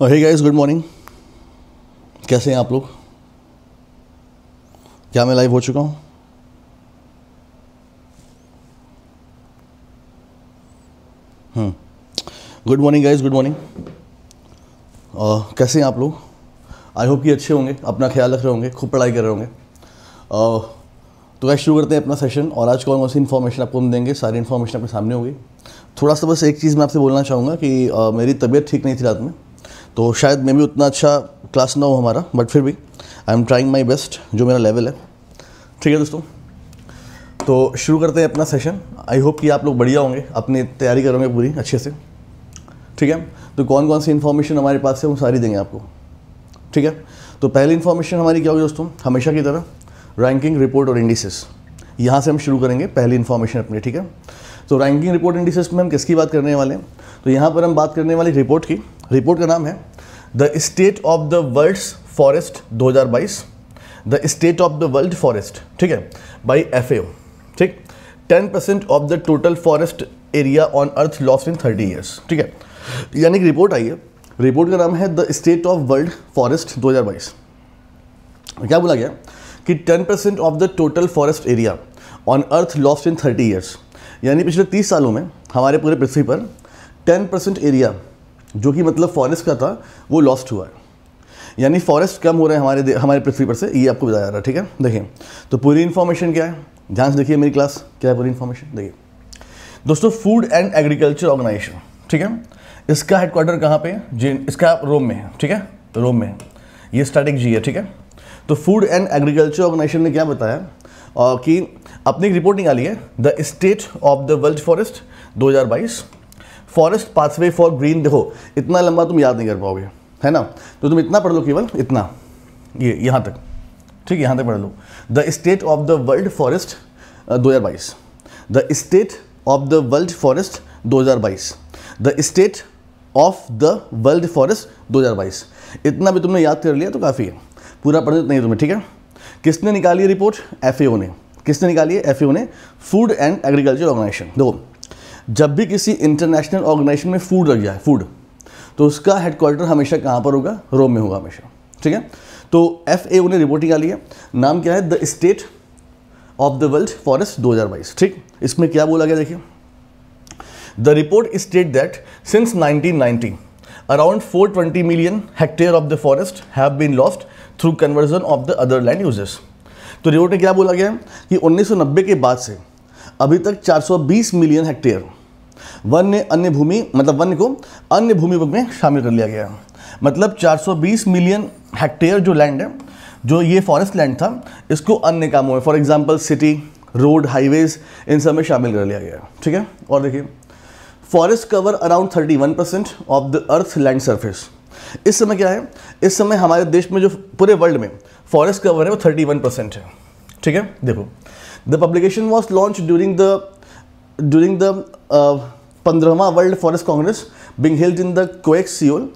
और hey guys good morning कैसे हैं आप लोग क्या मैं लाइव हो चुका हूँ good morning guys good morning कैसे हैं आप लोग आई होप कि अच्छे होंगे अपना ख्याल रख रहे होंगे खूब पढ़ाई कर रहे होंगे uh, तो गाइस शुरू करते हैं अपना सेशन और आज कौन कौन सी इन्फॉर्मेशन आपको हम देंगे सारी इन्फॉर्मेशन आपके सामने होगी थोड़ा सा बस एक चीज़ मैं आपसे बोलना चाहूँगा कि uh, मेरी तबीयत ठीक नहीं थी रात में तो शायद मैं भी उतना अच्छा क्लास ना हो हमारा बट फिर भी I am trying my best जो मेरा लेवल है ठीक है दोस्तों तो शुरू करते हैं अपना सेशन आई होप कि आप लोग बढ़िया होंगे अपनी तैयारी करोगे पूरी अच्छे से ठीक है तो कौन कौन सी इन्फॉर्मेशन हमारे पास है वो सारी देंगे आपको ठीक है तो पहली इन्फॉर्मेशन हमारी क्या होगी दोस्तों हमेशा की तरह रैंकिंग रिपोर्ट और इंडिसेस यहाँ से हम शुरू करेंगे पहली इन्फॉर्मेशन अपनी ठीक है तो रैंकिंग रिपोर्ट इंडिसेस में हम किसकी बात करने वाले हैं तो यहाँ पर हम बात करने वाली रिपोर्ट की रिपोर्ट का नाम है the state of the world's forest 2022 the state of the world forest ठीक है बाई एफ ठीक ten percent of the total forest area on earth lost in thirty years ठीक है यानी कि रिपोर्ट आई है रिपोर्ट का नाम है the state of world forest 2022 क्या बोला गया कि 10 percent of the total forest area on earth lost in 30 years यानी पिछले 30 सालों में हमारे पूरे पृथ्वी पर 10 परसेंट एरिया जो कि मतलब फॉरेस्ट का था वो लॉस्ट हुआ है यानी फॉरेस्ट कम हो रहे हैं हमारे हमारे पृथ्वी पर से ये आपको बताया जा रहा है ठीक है देखिए तो पूरी इन्फॉर्मेशन क्या है ध्यान से देखिए मेरी क्लास क्या है पूरी इन्फॉर्मेशन देखिए दोस्तों फूड एंड एग्रीकल्चर ऑर्गेनाइजेशन ठीक है इसका हेडक्वार्टर कहाँ पे जी इसका रोम में है ठीक है रोम में है ये स्टैटिक जी है ठीक है तो फूड एंड एग्रीकल्चर ऑर्गेनाइजेशन ने क्या बताया और कि अपनी एक रिपोर्ट निकाली है the state of the world forest 2022 forest pathway for green देखो इतना लंबा तुम याद नहीं कर पाओगे है ना तो तुम इतना पढ़ लो केवल इतना ये यहाँ तक ठीक है यहाँ तक पढ़ लो the state of the world forest दो हज़ार बाईस the state of the world forest दो हज़ार बाईस the state of the world forest दो हज़ार बाईस इतना भी तुमने याद कर लिया तो काफ़ी है पूरा पढ़ने नहीं तुम्हें ठीक है किसने निकाली रिपोर्ट एफ ने किसने निकाली है एफ ने फूड एंड एग्रीकल्चर ऑर्गेनाइजेशन देखो जब भी किसी इंटरनेशनल ऑर्गेनाइजेशन में फूड लग जाए फूड तो उसका हेडक्वार्टर हमेशा कहाँ पर होगा रोम में होगा हमेशा ठीक है तो एफ ए ने रिपोर्ट निकाली है नाम क्या है the state of the world forest 2022 ठीक इसमें क्या बोला गया देखिए the report state that since 1990 around 420 million hectare of the forest have been lost through conversion of the other land uses तो रिपोर्ट में क्या बोला गया है कि 1990 के बाद से अभी तक 420 मिलियन हेक्टेयर वन्य अन्य भूमि मतलब वन्य को अन्य भूमि में शामिल कर लिया गया मतलब 420 मिलियन हेक्टेयर जो लैंड है जो ये फॉरेस्ट लैंड था इसको अन्य कामों में for example city road highways इन सब में शामिल कर लिया गया ठीक है और देखिए forest cover around one percent of the earth land surface इस समय क्या है इस समय हमारे देश में जो पूरे वर्ल्ड में फॉरेस्ट कवर है वो वन परसेंट है ठीक है देखो the publication was launch during the during the uh, world forest congress being held in the Coex Seoul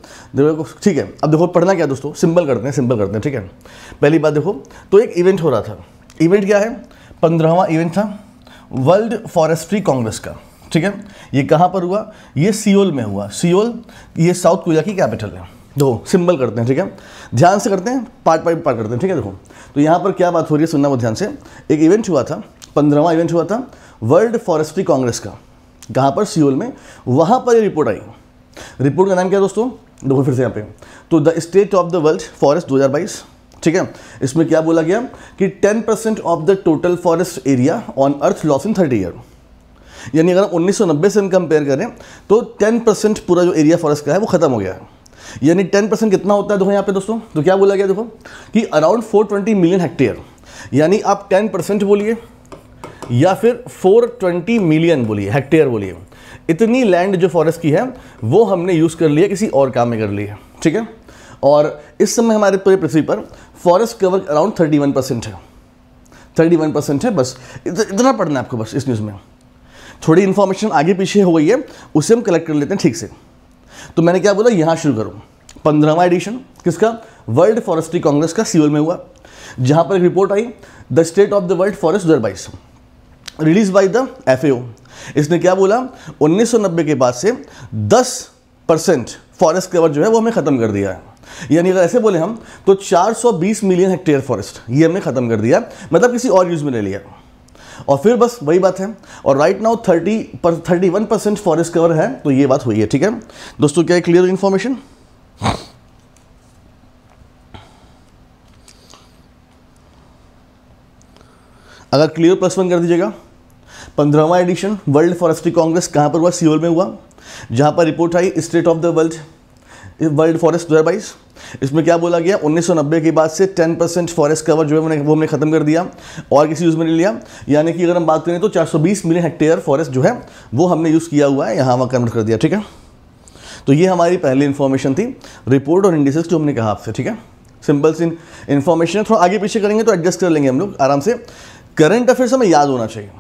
ठीक है अब देखो पढ़ना क्या दोस्तों सिंपल करते हैं सिंपल करते हैं ठीक है पहली बात देखो तो एक इवेंट हो रहा था इवेंट क्या है पंद्रहवा इवेंट था वर्ल्ड फॉरेस्ट्री कांग्रेस का ठीक है ये कहाँ पर हुआ ये सियोल में हुआ सियोल ये साउथ कोरिया की कैपिटल है देखो सिंबल करते हैं ठीक है ध्यान से करते हैं पार्ट बाई पार्ट करते हैं ठीक है देखो तो यहाँ पर क्या बात हो रही है सुनना बहुत ध्यान से एक इवेंट हुआ था पंद्रहवा इवेंट हुआ था वर्ल्ड फॉरेस्ट्री कांग्रेस का कहाँ पर सियोल में वहाँ पर ये रिपोर्ट आई रिपोर्ट का नाम क्या दोस्तों देखो फिर से यहाँ पे तो the state of the world forest 2022 ठीक है इसमें क्या बोला गया कि 10 percent of the total forest area on earth loss in thirty year यानी अगर हम 1990 से हम कंपेयर करें तो 10 परसेंट पूरा जो एरिया फॉरेस्ट का है वो खत्म हो गया है यानी टेन परसेंट कितना होता है देखो यहाँ पे दोस्तों तो क्या बोला गया देखो कि around four twenty million hectare यानी आप टेन परसेंट बोलिए या फिर फोर ट्वेंटी मिलियन बोलिए हेक्टेयर बोलिए इतनी लैंड जो फॉरेस्ट की है वो हमने यूज़ कर लिया किसी और काम में कर लिया है ठीक है और इस समय हमारे पूरे पृथ्वी पर forest cover around thirty one percent है थर्टी वन परसेंट है बस इतना पढ़ना है आपको बस इस न्यूज़ में थोड़ी इन्फॉर्मेशन आगे पीछे हो गई है उसे हम कलेक्ट कर लेते हैं ठीक से तो मैंने क्या बोला यहां शुरू करो पंद्रहवा एडिशन किसका वर्ल्ड फॉरेस्ट्री कांग्रेस का सीओल में हुआ जहां पर एक रिपोर्ट आई the state of the world forest दरबाइस रिलीज बाई द एफ इसने क्या बोला उन्नीस के बाद से 10 परसेंट फॉरेस्ट कवर जो है वो हमें ख़त्म कर दिया है यानी अगर ऐसे बोले हम तो 420 मिलियन हेक्टेयर फॉरेस्ट ये हमने ख़त्म कर दिया मतलब किसी और यूज़ में ले लिया और फिर बस वही बात है और राइट नाउ थर्टी पर thirty one percent forest cover है तो ये बात हुई है ठीक है दोस्तों क्या क्लियर इन्फॉर्मेशन अगर क्लियर प्लस वन कर दीजिएगा पंद्रहवा एडिशन वर्ल्ड फॉरेस्ट्री कांग्रेस कहां पर हुआ सियोल में हुआ जहां पर रिपोर्ट आई state of the world world forest दो इसमें क्या बोला गया 1990 के बाद से 10 परसेंट फॉरेस्ट कवर जो है वो हमने खत्म कर दिया और किसी यूज़ में नहीं लिया यानी कि अगर हम बात करें तो 420 मिलियन हेक्टेयर फॉरेस्ट जो है वो हमने यूज़ किया हुआ है यहाँ वहाँ कन्वर्ट कर दिया ठीक है तो ये हमारी पहली इन्फॉर्मेशन थी रिपोर्ट और इंडिसेस जो हमने कहा आपसे ठीक है सिंपल सी इन्फॉर्मेशन थोड़ा आगे पीछे करेंगे तो एडजस्ट कर लेंगे हम लोग आराम से करंट अफेयर्स हमें याद होना चाहिए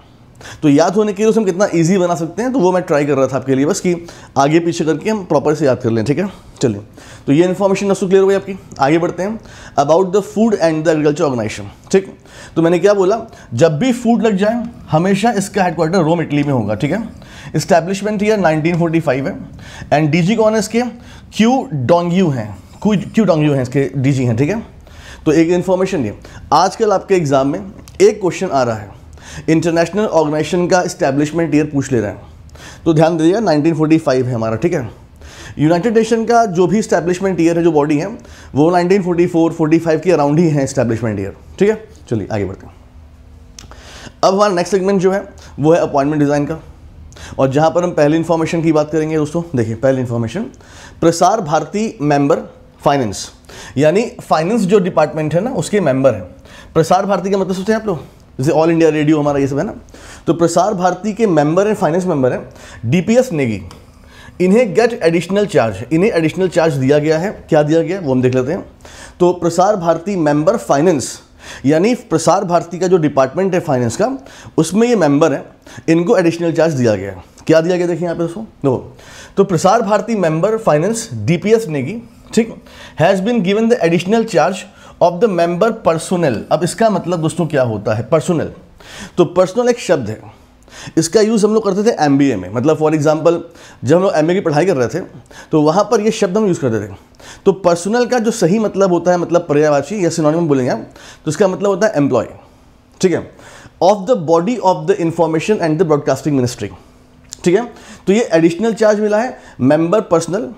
तो याद होने के लिए उसे हम कितना ईजी बना सकते हैं तो वो मैं ट्राई कर रहा था आपके लिए बस कि आगे पीछे करके हम प्रॉपर से याद कर लें ठीक है चलिए तो ये इन्फॉर्मेशन नफ्सू क्लियर हो आपकी आगे बढ़ते हैं about the food and the agriculture organization ठीक तो मैंने क्या बोला जब भी फूड लग जाए हमेशा इसका हेडक्वार्टर रोम इटली में होगा ठीक है इस्टेब्लिशमेंट ईयर फाइव है एंड जी कौन है इसके क्यू डोंग्यू हैं क्यू डोंग्यू हैं इसके डी जी हैं ठीक है तो एक इन्फॉर्मेशन ये आजकल आपके एग्जाम में एक क्वेश्चन आ रहा है इंटरनेशनल ऑर्गेनाइजेशन का इस्टेब्लिशमेंट ईयर पूछ ले रहे हैं तो ध्यान दीजिएगा 1945 है हमारा ठीक है यूनाइटेड नेशन का जो भी इस्टेब्लिशमेंट ईयर है जो बॉडी है वो 1944 45 के अराउंड ही है इस्टेब्लिशमेंट ईयर ठीक है चलिए आगे बढ़ते हैं अब हमारा नेक्स्ट सेगमेंट जो है वो है अपॉइंटमेंट डिज़ाइन का और जहाँ पर हम पहली इन्फॉर्मेशन की बात करेंगे दोस्तों देखिए पहली information Prasar Bharati member finance यानी फाइनेंस जो डिपार्टमेंट है ना उसके मेंबर हैं प्रसार भारती का मतलब सोचते हैं आप लोग जैसे ऑल इंडिया रेडियो हमारा ये सब है ना तो प्रसार भारती के मेंबर हैं फाइनेंस मेंबर हैं डीपीएस नेगी इन्हें गेट एडिशनल चार्ज इन्हें एडिशनल चार्ज दिया गया है क्या दिया गया वो हम देख लेते हैं तो प्रसार भारती मेंबर फाइनेंस यानी प्रसार भारती का जो डिपार्टमेंट है फाइनेंस का उसमें ये मेंबर है इनको एडिशनल चार्ज दिया गया है क्या दिया गया देखिए यहाँ पे दोस्तों दो तो Prasar Bharati member finance DPS Negi ठीक has been given the additional charge of the member personal अब इसका मतलब दोस्तों क्या होता है पर्सोनल तो पर्सनल एक शब्द है इसका यूज़ हम लोग करते थे एम में मतलब फॉर एग्जांपल जब हम लोग एम की पढ़ाई कर रहे थे तो वहाँ पर ये शब्द हम यूज़ करते थे तो पर्सनल का जो सही मतलब होता है मतलब पर्यावाची या सिनोनिम बोलेंगे तो इसका मतलब होता है एम्प्लॉय ठीक है of the body of the information and the broadcasting ministry ठीक है तो ये एडिशनल चार्ज मिला है member personal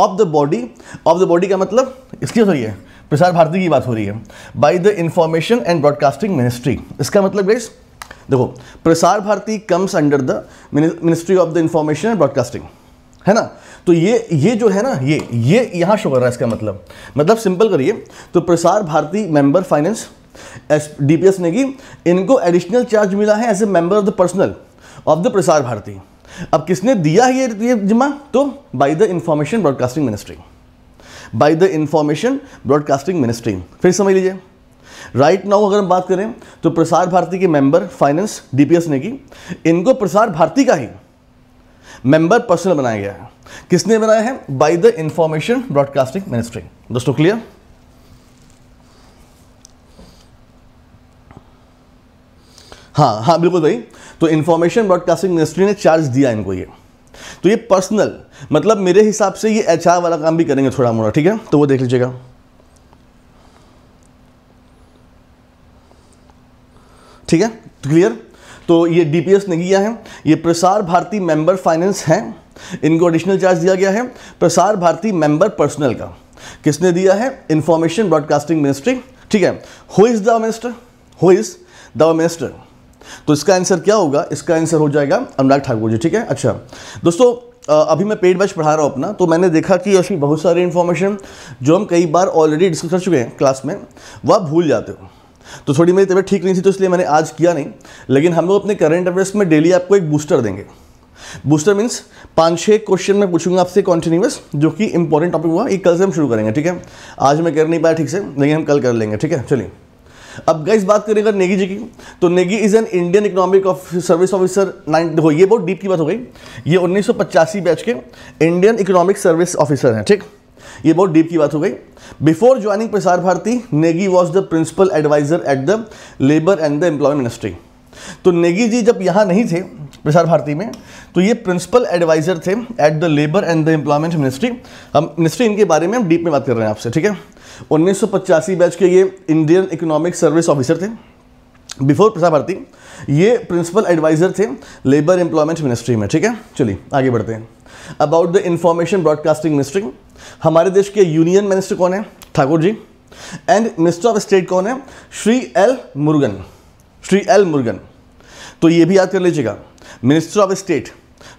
of the body of the body का मतलब इसके सॉरी है प्रसार भारती की बात हो रही है by the information and broadcasting ministry इसका मतलब गाइस देखो Prasar Bharati comes under the ministry of the information and broadcasting है ना तो ये ये जो है ना ये ये यहाँ शो कर रहा है इसका मतलब मतलब सिंपल करिए तो Prasar Bharati member finance S D P S Negi इनको एडिशनल चार्ज मिला है as a member of the personal of the Prasar Bharati अब किसने दिया है ये, ये जिम्मा तो by the information broadcasting ministry by the information broadcasting ministry फिर समझ लीजिए राइट right नाउ अगर हम बात करें तो प्रसार भारती के मेंबर फाइनेंस डीपीएस ने की इनको प्रसार भारती का ही मेंबर पर्सनल बनाया गया है किसने बनाया है by the information broadcasting ministry दोस्तों क्लियर हाँ हाँ बिल्कुल भाई तो इंफॉर्मेशन ब्रॉडकास्टिंग मिनिस्ट्री ने चार्ज दिया इनको ये तो ये पर्सनल मतलब मेरे हिसाब से ये एच वाला काम भी करेंगे थोड़ा मोड़ा ठीक है तो वो देख लीजिएगा ठीक है क्लियर तो ये डीपीएस ने किया है ये प्रसार भारती मेंबर फाइनेंस है इनको एडिशनल चार्ज दिया गया है प्रसार भारती मेंबर पर्सनल का किसने दिया है इंफॉर्मेशन ब्रॉडकास्टिंग मिनिस्ट्री ठीक है who is the minister who is the minister तो इसका आंसर क्या होगा इसका आंसर हो जाएगा अनुराग ठाकुर जी ठीक है अच्छा दोस्तों अभी मैं पेड बैच पढ़ा रहा हूँ अपना तो मैंने देखा कि ऐसी बहुत सारी इन्फॉर्मेशन जो हम कई बार ऑलरेडी डिस्कस कर चुके हैं क्लास में वह भूल जाते हो तो थोड़ी मेरी तबीयत ठीक नहीं थी तो इसलिए मैंने आज किया नहीं लेकिन हम लोग अपने करंट अफेयर्स में डेली आपको एक बूस्टर देंगे बूस्टर मीन्स पाँच छः क्वेश्चन मैं पूछूंगा आपसे कॉन्टिन्यूस जो कि इंपॉर्टेंट टॉपिक हुआ ये कल से हम शुरू करेंगे ठीक है आज मैं कर नहीं पाया ठीक से लेकिन हम कल कर लेंगे ठीक है चलिए अब गाइस बात करें अगर नेगी जी की तो Negi is an Indian economic service officer nine देखो ये बहुत डीप की बात हो गई ये उन्नीस बैच के इंडियन इकोनॉमिक सर्विस ऑफिसर हैं ठीक ये बहुत डीप की बात हो गई before joining Prasar Bharati Negi was the principal adviser at the labour and the employment ministry तो नेगी जी जब यहाँ नहीं थे प्रसार भारती में तो ये प्रिंसिपल एडवाइजर थे at the labour and the employment ministry हम मिनिस्ट्री इनके बारे में हम डीप में बात कर रहे हैं आपसे ठीक है उन्नीस बैच के ये इंडियन इकोनॉमिक सर्विस ऑफिसर थे बिफोर प्रसार भारती ये प्रिंसिपल एडवाइज़र थे लेबर एम्प्लॉयमेंट मिनिस्ट्री में ठीक है चलिए आगे बढ़ते हैं about the information broadcasting ministry हमारे देश के यूनियन मिनिस्टर कौन है Thakur ji and minister of state कौन है श्री एल मुर्गन श्री एल मुर्गन तो ये भी याद कर लीजिएगा minister of state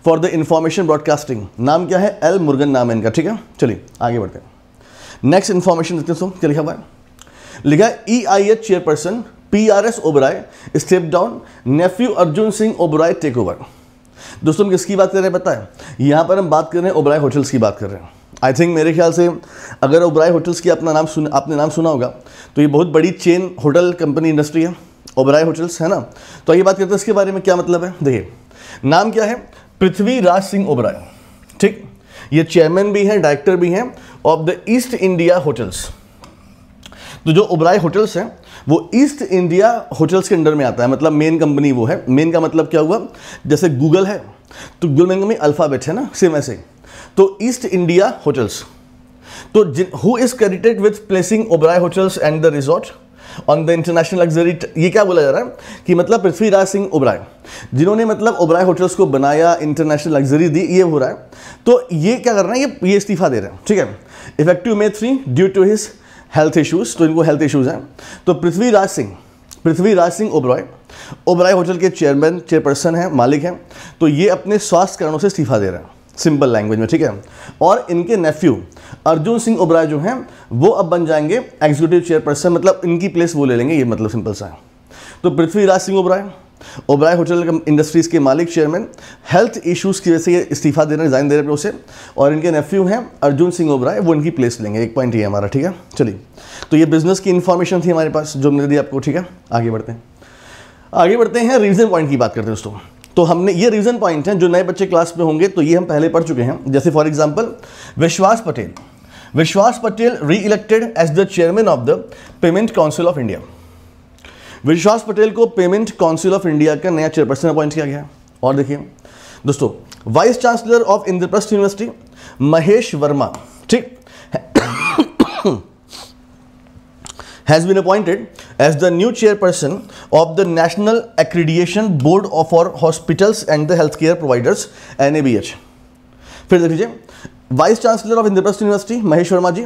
for the information broadcasting नाम क्या है एल मुर्गन नाम है इनका ठीक है चलिए आगे बढ़ते हैं नेक्स्ट इन्फॉर्मेशन देखते हैं क्या लिखा हुआ है लिखा है E I H chairperson P R S Oberoi step down nephew Arjun Singh Oberoi take over दोस्तों हम किसकी बात कर रहे हैं पता है यहाँ पर हम बात कर रहे हैं ओबराय होटल्स की बात कर रहे हैं आई थिंक मेरे ख्याल से अगर ओबराय होटल्स की अपना नाम सुन आपने नाम सुना होगा तो ये बहुत बड़ी चेन होटल कंपनी इंडस्ट्री है ओबराय होटल्स है ना तो आइए बात करते हैं इसके बारे में क्या मतलब है देखिए नाम क्या है पृथ्वीराज सिंह ओबराय ठीक ये चेयरमैन भी हैं डायरेक्टर भी हैं of the East India hotels तो जो उबराई होटल्स हैं वो ईस्ट इंडिया होटल्स के अंडर में आता है मतलब मेन कंपनी वो है मेन का मतलब क्या हुआ जैसे गूगल है तो गूगल में कंपनी अल्फ़ाबेट है ना सेम ऐसे तो ईस्ट इंडिया होटल्स तो who is credited with placing Oberoi hotels and the resort on the international luxury ये क्या बोला जा रहा है कि मतलब पृथ्वीराज सिंह उबराय जिन्होंने मतलब उबराय होटल्स को बनाया इंटरनेशनल लग्जरी दी ये हो रहा है तो ये क्या कर रहे हैं ये ये इस्तीफा दे रहे हैं ठीक है effective May three due to his health issues तो इनको हेल्थ इशूज़ हैं तो पृथ्वीराज सिंह पृथ्वीराज सिंह ओबराय ओबराय होटल के चेयरमैन चेयरपर्सन हैं मालिक हैं तो ये अपने स्वास्थ्य कारणों से इस्तीफा दे रहे हैं सिंपल लैंग्वेज में ठीक है और इनके नेफ्यू अर्जुन सिंह ओबराय जो हैं वो अब बन जाएंगे एग्जीक्यूटिव चेयरपर्सन मतलब इनकी प्लेस वो ले लेंगे ये मतलब सिंपल सा है तो पृथ्वीराज सिंह ओबराय ओबराय होटल इंडस्ट्रीज़ के मालिक चेयरमैन हेल्थ इश्यूज़ की वजह से ये इस्तीफा दे रहे हैं रिज़ाइन दे रहे उसे और इनके नेफ्यू हैं अर्जुन सिंह ओबराय वो इनकी प्लेस लेंगे एक पॉइंट ये हमारा ठीक है चलिए तो ये बिज़नेस की इन्फॉर्मेशन थी हमारे पास जो मिल दी आपको ठीक है आगे बढ़ते हैं आगे बढ़ते हैं रीजन पॉइंट की बात करते हैं दोस्तों तो हमने ये रीजन पॉइंट हैं जो नए बच्चे क्लास में होंगे तो ये हम पहले पढ़ चुके हैं जैसे फॉर एग्जाम्पल विश्वास Patel Vishwas Patel reelected as the chairman of the payment council of India Vishwas Patel को पेमेंट काउंसिल ऑफ इंडिया का नया चेयरपर्सन अपॉइंट किया गया और देखिए दोस्तों vice chancellor of Indraprastha university Mahesh Verma ठीक has been appointed as the new chairperson of the National Accreditation Board for Hospitals and the Healthcare Providers NABH. फिर देख लीजिए vice chancellor of Indraprastha university Mahesh Verma ji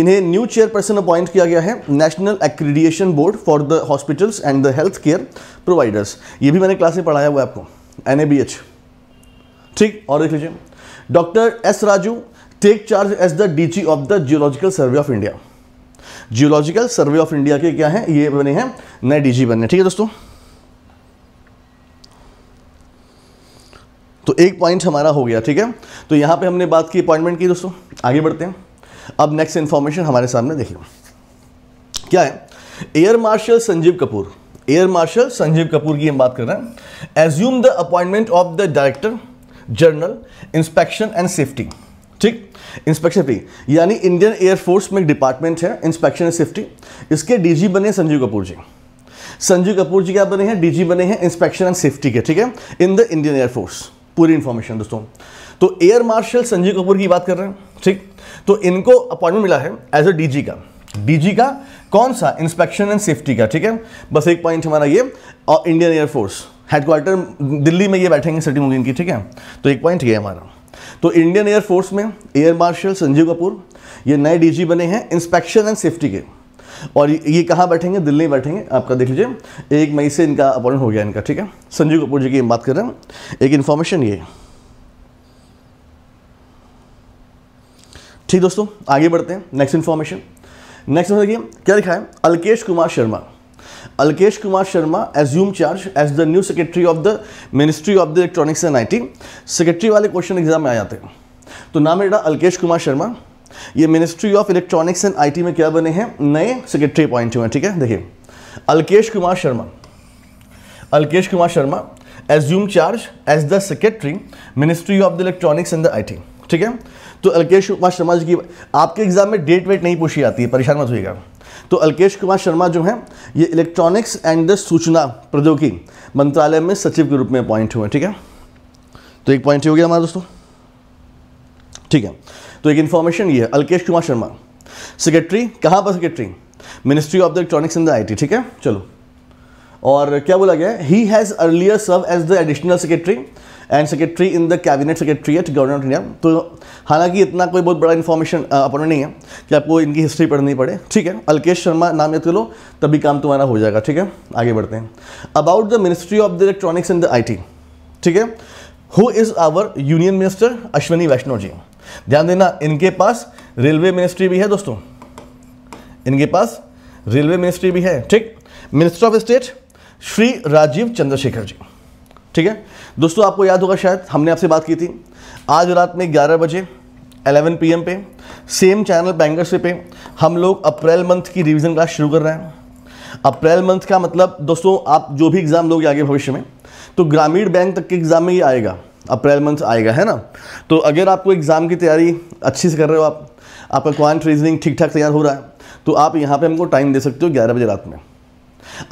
इन्हें न्यू चेयरपर्सन अपॉइंट किया गया है national accreditation board for the hospitals and the health care providers ये भी मैंने क्लास में पढ़ाया हुआ है आपको एन ठीक और देख लीजिए doctor S Raju take charge as the DG of the geological survey of India geological survey of India के क्या है ये बने हैं नए डीजी बने ठीक है दोस्तों तो एक पॉइंट हमारा हो गया ठीक है तो यहां पे हमने बात की अपॉइंटमेंट की दोस्तों आगे बढ़ते हैं अब नेक्स्ट इंफॉर्मेशन हमारे सामने देखिए क्या है air marshal Sanjeev Kapoor air marshal Sanjeev Kapoor की हम बात कर रहे हैं assume the appointment of the director general inspection and safety ठीक इंस्पेक्शन पी यानी इंडियन एयरफोर्स में एक डिपार्टमेंट है इंस्पेक्शन एंड सेफ्टी इसके डीजी बने संजीव कपूर जी संजीव कपूर जी क्या बने हैं डीजी बने हैं इंस्पेक्शन एंड सेफ्टी के ठीक है इन द इंडियन एयरफोर्स पूरी इंफॉर्मेशन दोस्तों तो एयर मार्शल संजीव कपूर की बात कर रहे हैं ठीक तो इनको अपॉइंटमेंट मिला है एज अ डीजी का डीजी का कौन सा इंस्पेक्शन एंड सेफ्टी का ठीक है बस एक पॉइंट हमारा ये और इंडियन एयरफोर्स हेडक्वार्टर दिल्ली में ये बैठेंगे सिटी मुगिन की ठीक है तो एक पॉइंट ये हमारा तो इंडियन एयरफोर्स में एयर मार्शल संजीव कपूर ये नए डीजी बने हैं इंस्पेक्शन एंड सेफ्टी के और ये कहाँ बैठेंगे दिल्ली बैठेंगे आपका देख लीजिए एक मई से इनका अपॉइंटमेंट हो गया इनका ठीक है संजीव कपूर जी की बात कर रहे हैं एक इन्फॉर्मेशन ये ठीक दोस्तों आगे बढ़ते हैं नेक्स्ट इन्फॉर्मेशन नेक्स्ट देखिए क्या लिखा है Alkesh Kumar Sharma Alkesh Kumar Sharma assume charge as the new secretary of the ministry of the electronics and IT. Secretary वाले क्वेश्चन एग्जाम में आ जाते हैं तो नाम मेरा अलकेश कुमार शर्मा ये ministry of electronics and IT में क्या बने हैं नए सेक्रेटरी अपॉइंट हुए ठीक है देखिए Alkesh Kumar Sharma Alkesh Kumar Sharma assume charge as the secretary ministry of the electronics and the I ठीक है तो अल्केश कुमार शर्मा जी की आपके एग्जाम में डेट वेट नहीं पूछी जाती है परेशान मत होइएगा तो अल्केश कुमार शर्मा जो है ये इलेक्ट्रॉनिक्स एंड द सूचना प्रौद्योगिकी मंत्रालय में सचिव के रूप में अपॉइंट हुए ठीक है तो एक पॉइंट हो गया हमारा दोस्तों ठीक है तो एक इंफॉर्मेशन ये है अल्केश कुमार शर्मा सेक्रेटरी कहां पर secretary ministry of the electronics and the IT ठीक है चलो और क्या बोला गया he has earlier serve as the additional secretary and secretary in the cabinet secretary at government of India तो हालांकि इतना कोई बहुत बड़ा इन्फॉर्मेशन अपना नहीं है कि आपको इनकी हिस्ट्री पढ़नी पड़े ठीक है अल्केश शर्मा नाम याद कर लो तभी काम तुम्हारा हो जाएगा ठीक है आगे बढ़ते हैं about the ministry of the electronics in the I ठीक है who is our union minister Ashwini Vaishnaw ji ध्यान देना इनके पास रेलवे मिनिस्ट्री भी है दोस्तों इनके पास रेलवे मिनिस्ट्री भी है ठीक minister of state Shri Rajeev Chandrasekhar ji ठीक है दोस्तों आपको याद होगा शायद हमने आपसे बात की थी आज रात में 11 बजे 11 पीएम पे सेम चैनल बैंकर्स पे हम लोग अप्रैल मंथ की रिवीजन क्लास शुरू कर रहे हैं अप्रैल मंथ का मतलब दोस्तों आप जो भी एग्ज़ाम लोगे आगे भविष्य में तो ग्रामीण बैंक तक के एग्ज़ाम में ये आएगा अप्रैल मंथ आएगा है ना तो अगर आपको एग्ज़ाम की तैयारी अच्छे से कर रहे हो आप आपका क्वांट रीजनिंग ठीक ठाक तैयार हो रहा है तो आप यहाँ पे हमको टाइम दे सकते हो ग्यारह बजे रात में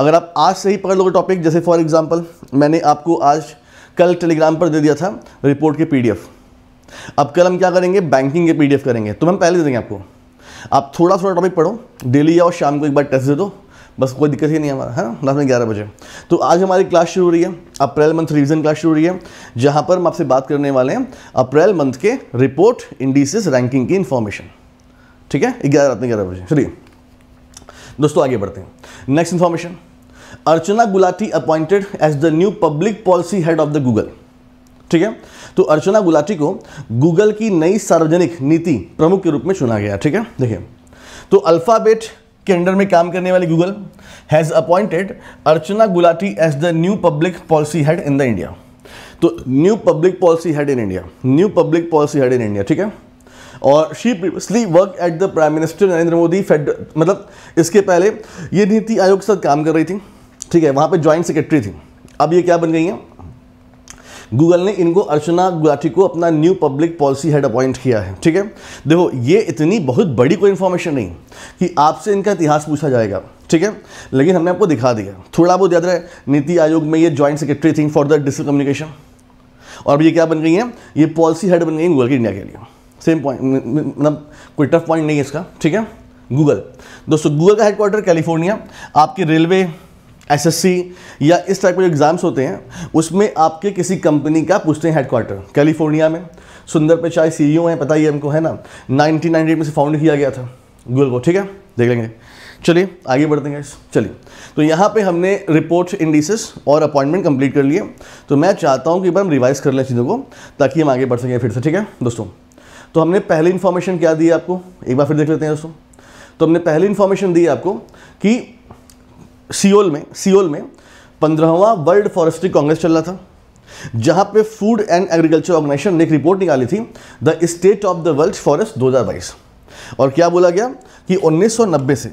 अगर आप आज से ही पकड़ लोगे टॉपिक जैसे फॉर एग्जांपल मैंने आपको आज कल टेलीग्राम पर दे दिया था रिपोर्ट के पीडीएफ अब कल हम क्या करेंगे बैंकिंग के पीडीएफ करेंगे तो हम पहले दे देंगे आपको आप थोड़ा थोड़ा टॉपिक पढ़ो डेली आओ शाम को एक बार टेस्ट दे दो बस कोई दिक्कत ही नहीं हमारा है ना रात में ग्यारह बजे तो आज हमारी क्लास शुरू हो रही है अप्रैल मंथ रिवीजन क्लास शुरू हो रही है जहां पर हम आपसे बात करने वाले हैं अप्रैल मंथ के रिपोर्ट इंडिसेस रैंकिंग की इन्फॉर्मेशन ठीक है ग्यारह रात में ग्यारह बजे चलिए दोस्तों आगे बढ़ते हैं next information Archana Gulati appointed as the new public policy head of the Google ठीक है तो अर्चना गुलाटी को गूगल की नई सार्वजनिक नीति प्रमुख के रूप में चुना गया ठीक है देखिए तो अल्फ़ाबेट के अंडर में काम करने वाली Google has appointed Archana Gulati as the new public policy head in the India तो new public policy head in India new public policy head in India ठीक है और she previously work at the prime minister Narendra Modi फेड मतलब इसके पहले ये नीति आयोग के साथ काम कर रही थी ठीक है वहां पे ज्वाइंट सेक्रेटरी थी अब ये क्या बन गई हैं गूगल ने इनको अर्चना गुलाटी को अपना new public policy head appoint किया है ठीक है देखो ये इतनी बहुत बड़ी कोई इन्फॉर्मेशन नहीं कि आपसे इनका इतिहास पूछा जाएगा ठीक है लेकिन हमने आपको दिखा दिया थोड़ा बहुत याद रहे नीति आयोग में ये joint secretary thing for the digital communication और अब ये क्या बन गई है ये पॉलिसी हेड बन गई है गूगल की इंडिया के लिए सेम पॉइंट मतलब कोई टफ पॉइंट नहीं है इसका ठीक है गूगल दोस्तों गूगल का हेडक्वार्टर कैलिफोर्निया आपकी रेलवे एसएससी या इस टाइप के एग्ज़ाम्स होते हैं उसमें आपके किसी कंपनी का पूछते हैं हेडक्वार्टर कैलिफोर्निया में सुंदर पिचाई सी e हैं पता ही हमको है ना नाइनटीन में से फाउंड किया गया था गूगल को ठीक है देख लेंगे चलिए आगे बढ़ते हैं चलिए तो यहाँ पे हमने रिपोर्ट इंडिसेस और अपॉइंटमेंट कंप्लीट कर लिए तो मैं चाहता हूँ कि एक बार हम रिवाइज़ कर लें चीज़ों को ताकि हम आगे बढ़ सकें फिर से ठीक है दोस्तों तो हमने पहली इन्फॉर्मेशन क्या दी आपको एक बार फिर देख लेते हैं दोस्तों तो हमने पहली इन्फॉर्मेशन दी आपको कि सियोल में सियोल में पंद्रहवा वर्ल्ड फॉरेस्ट्री कांग्रेस चल रहा था जहां पे फूड एंड एग्रीकल्चर ऑर्गेनाइजेशन ने एक रिपोर्ट निकाली थी the state of the world forest 2022 और क्या बोला गया कि 1990 से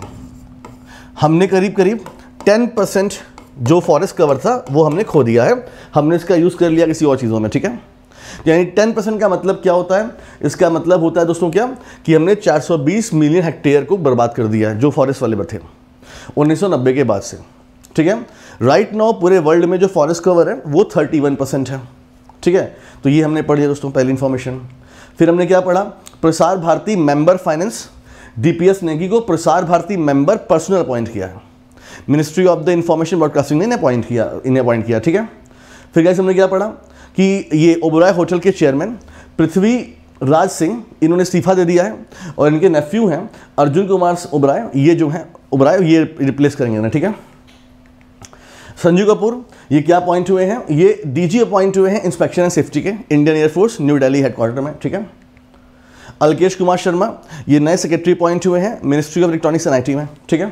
हमने करीब करीब 10 परसेंट जो फॉरेस्ट कवर था वो हमने खो दिया है हमने इसका यूज़ कर लिया किसी और चीज़ों में ठीक है यानी 10 परसेंट का मतलब क्या होता है इसका मतलब होता है दोस्तों क्या कि हमने 420 मिलियन हेक्टेयर को बर्बाद कर दिया है जो फॉरेस्ट वाले थे 1990 के बाद से ठीक है राइट नाउ पूरे वर्ल्ड में जो फॉरेस्ट कवर है वो 31 परसेंट है ठीक है तो ये हमने पढ़ लिया दोस्तों पहली इन्फॉर्मेशन फिर हमने क्या पढ़ा Prasar Bharati member finance DPS Negi को Prasar Bharati member personal appoint किया है ministry of the information broadcasting ने इन्हें अपॉइंट किया इन्हें अपॉइंट किया ठीक है फिर कैसे हमने क्या पढ़ा कि ये ओबराय होटल के चेयरमैन पृथ्वी राज सिंह इन्होंने इस्तीफा दे दिया है और इनके नेफ्यू हैं अर्जुन कुमार उबराय ये जो हैं उबराय ये रिप्लेस करेंगे ना ठीक है संजू कपूर ये क्या अपॉइंट हुए हैं ये डीजी अपॉइंट हुए हैं इंस्पेक्शन एंड सेफ्टी के Indian air force new Delhi headquarter में ठीक है अलकेश कुमार शर्मा ये नए सेक्रेटरी अपॉइंट हुए हैं ministry of electronics and I में ठीक है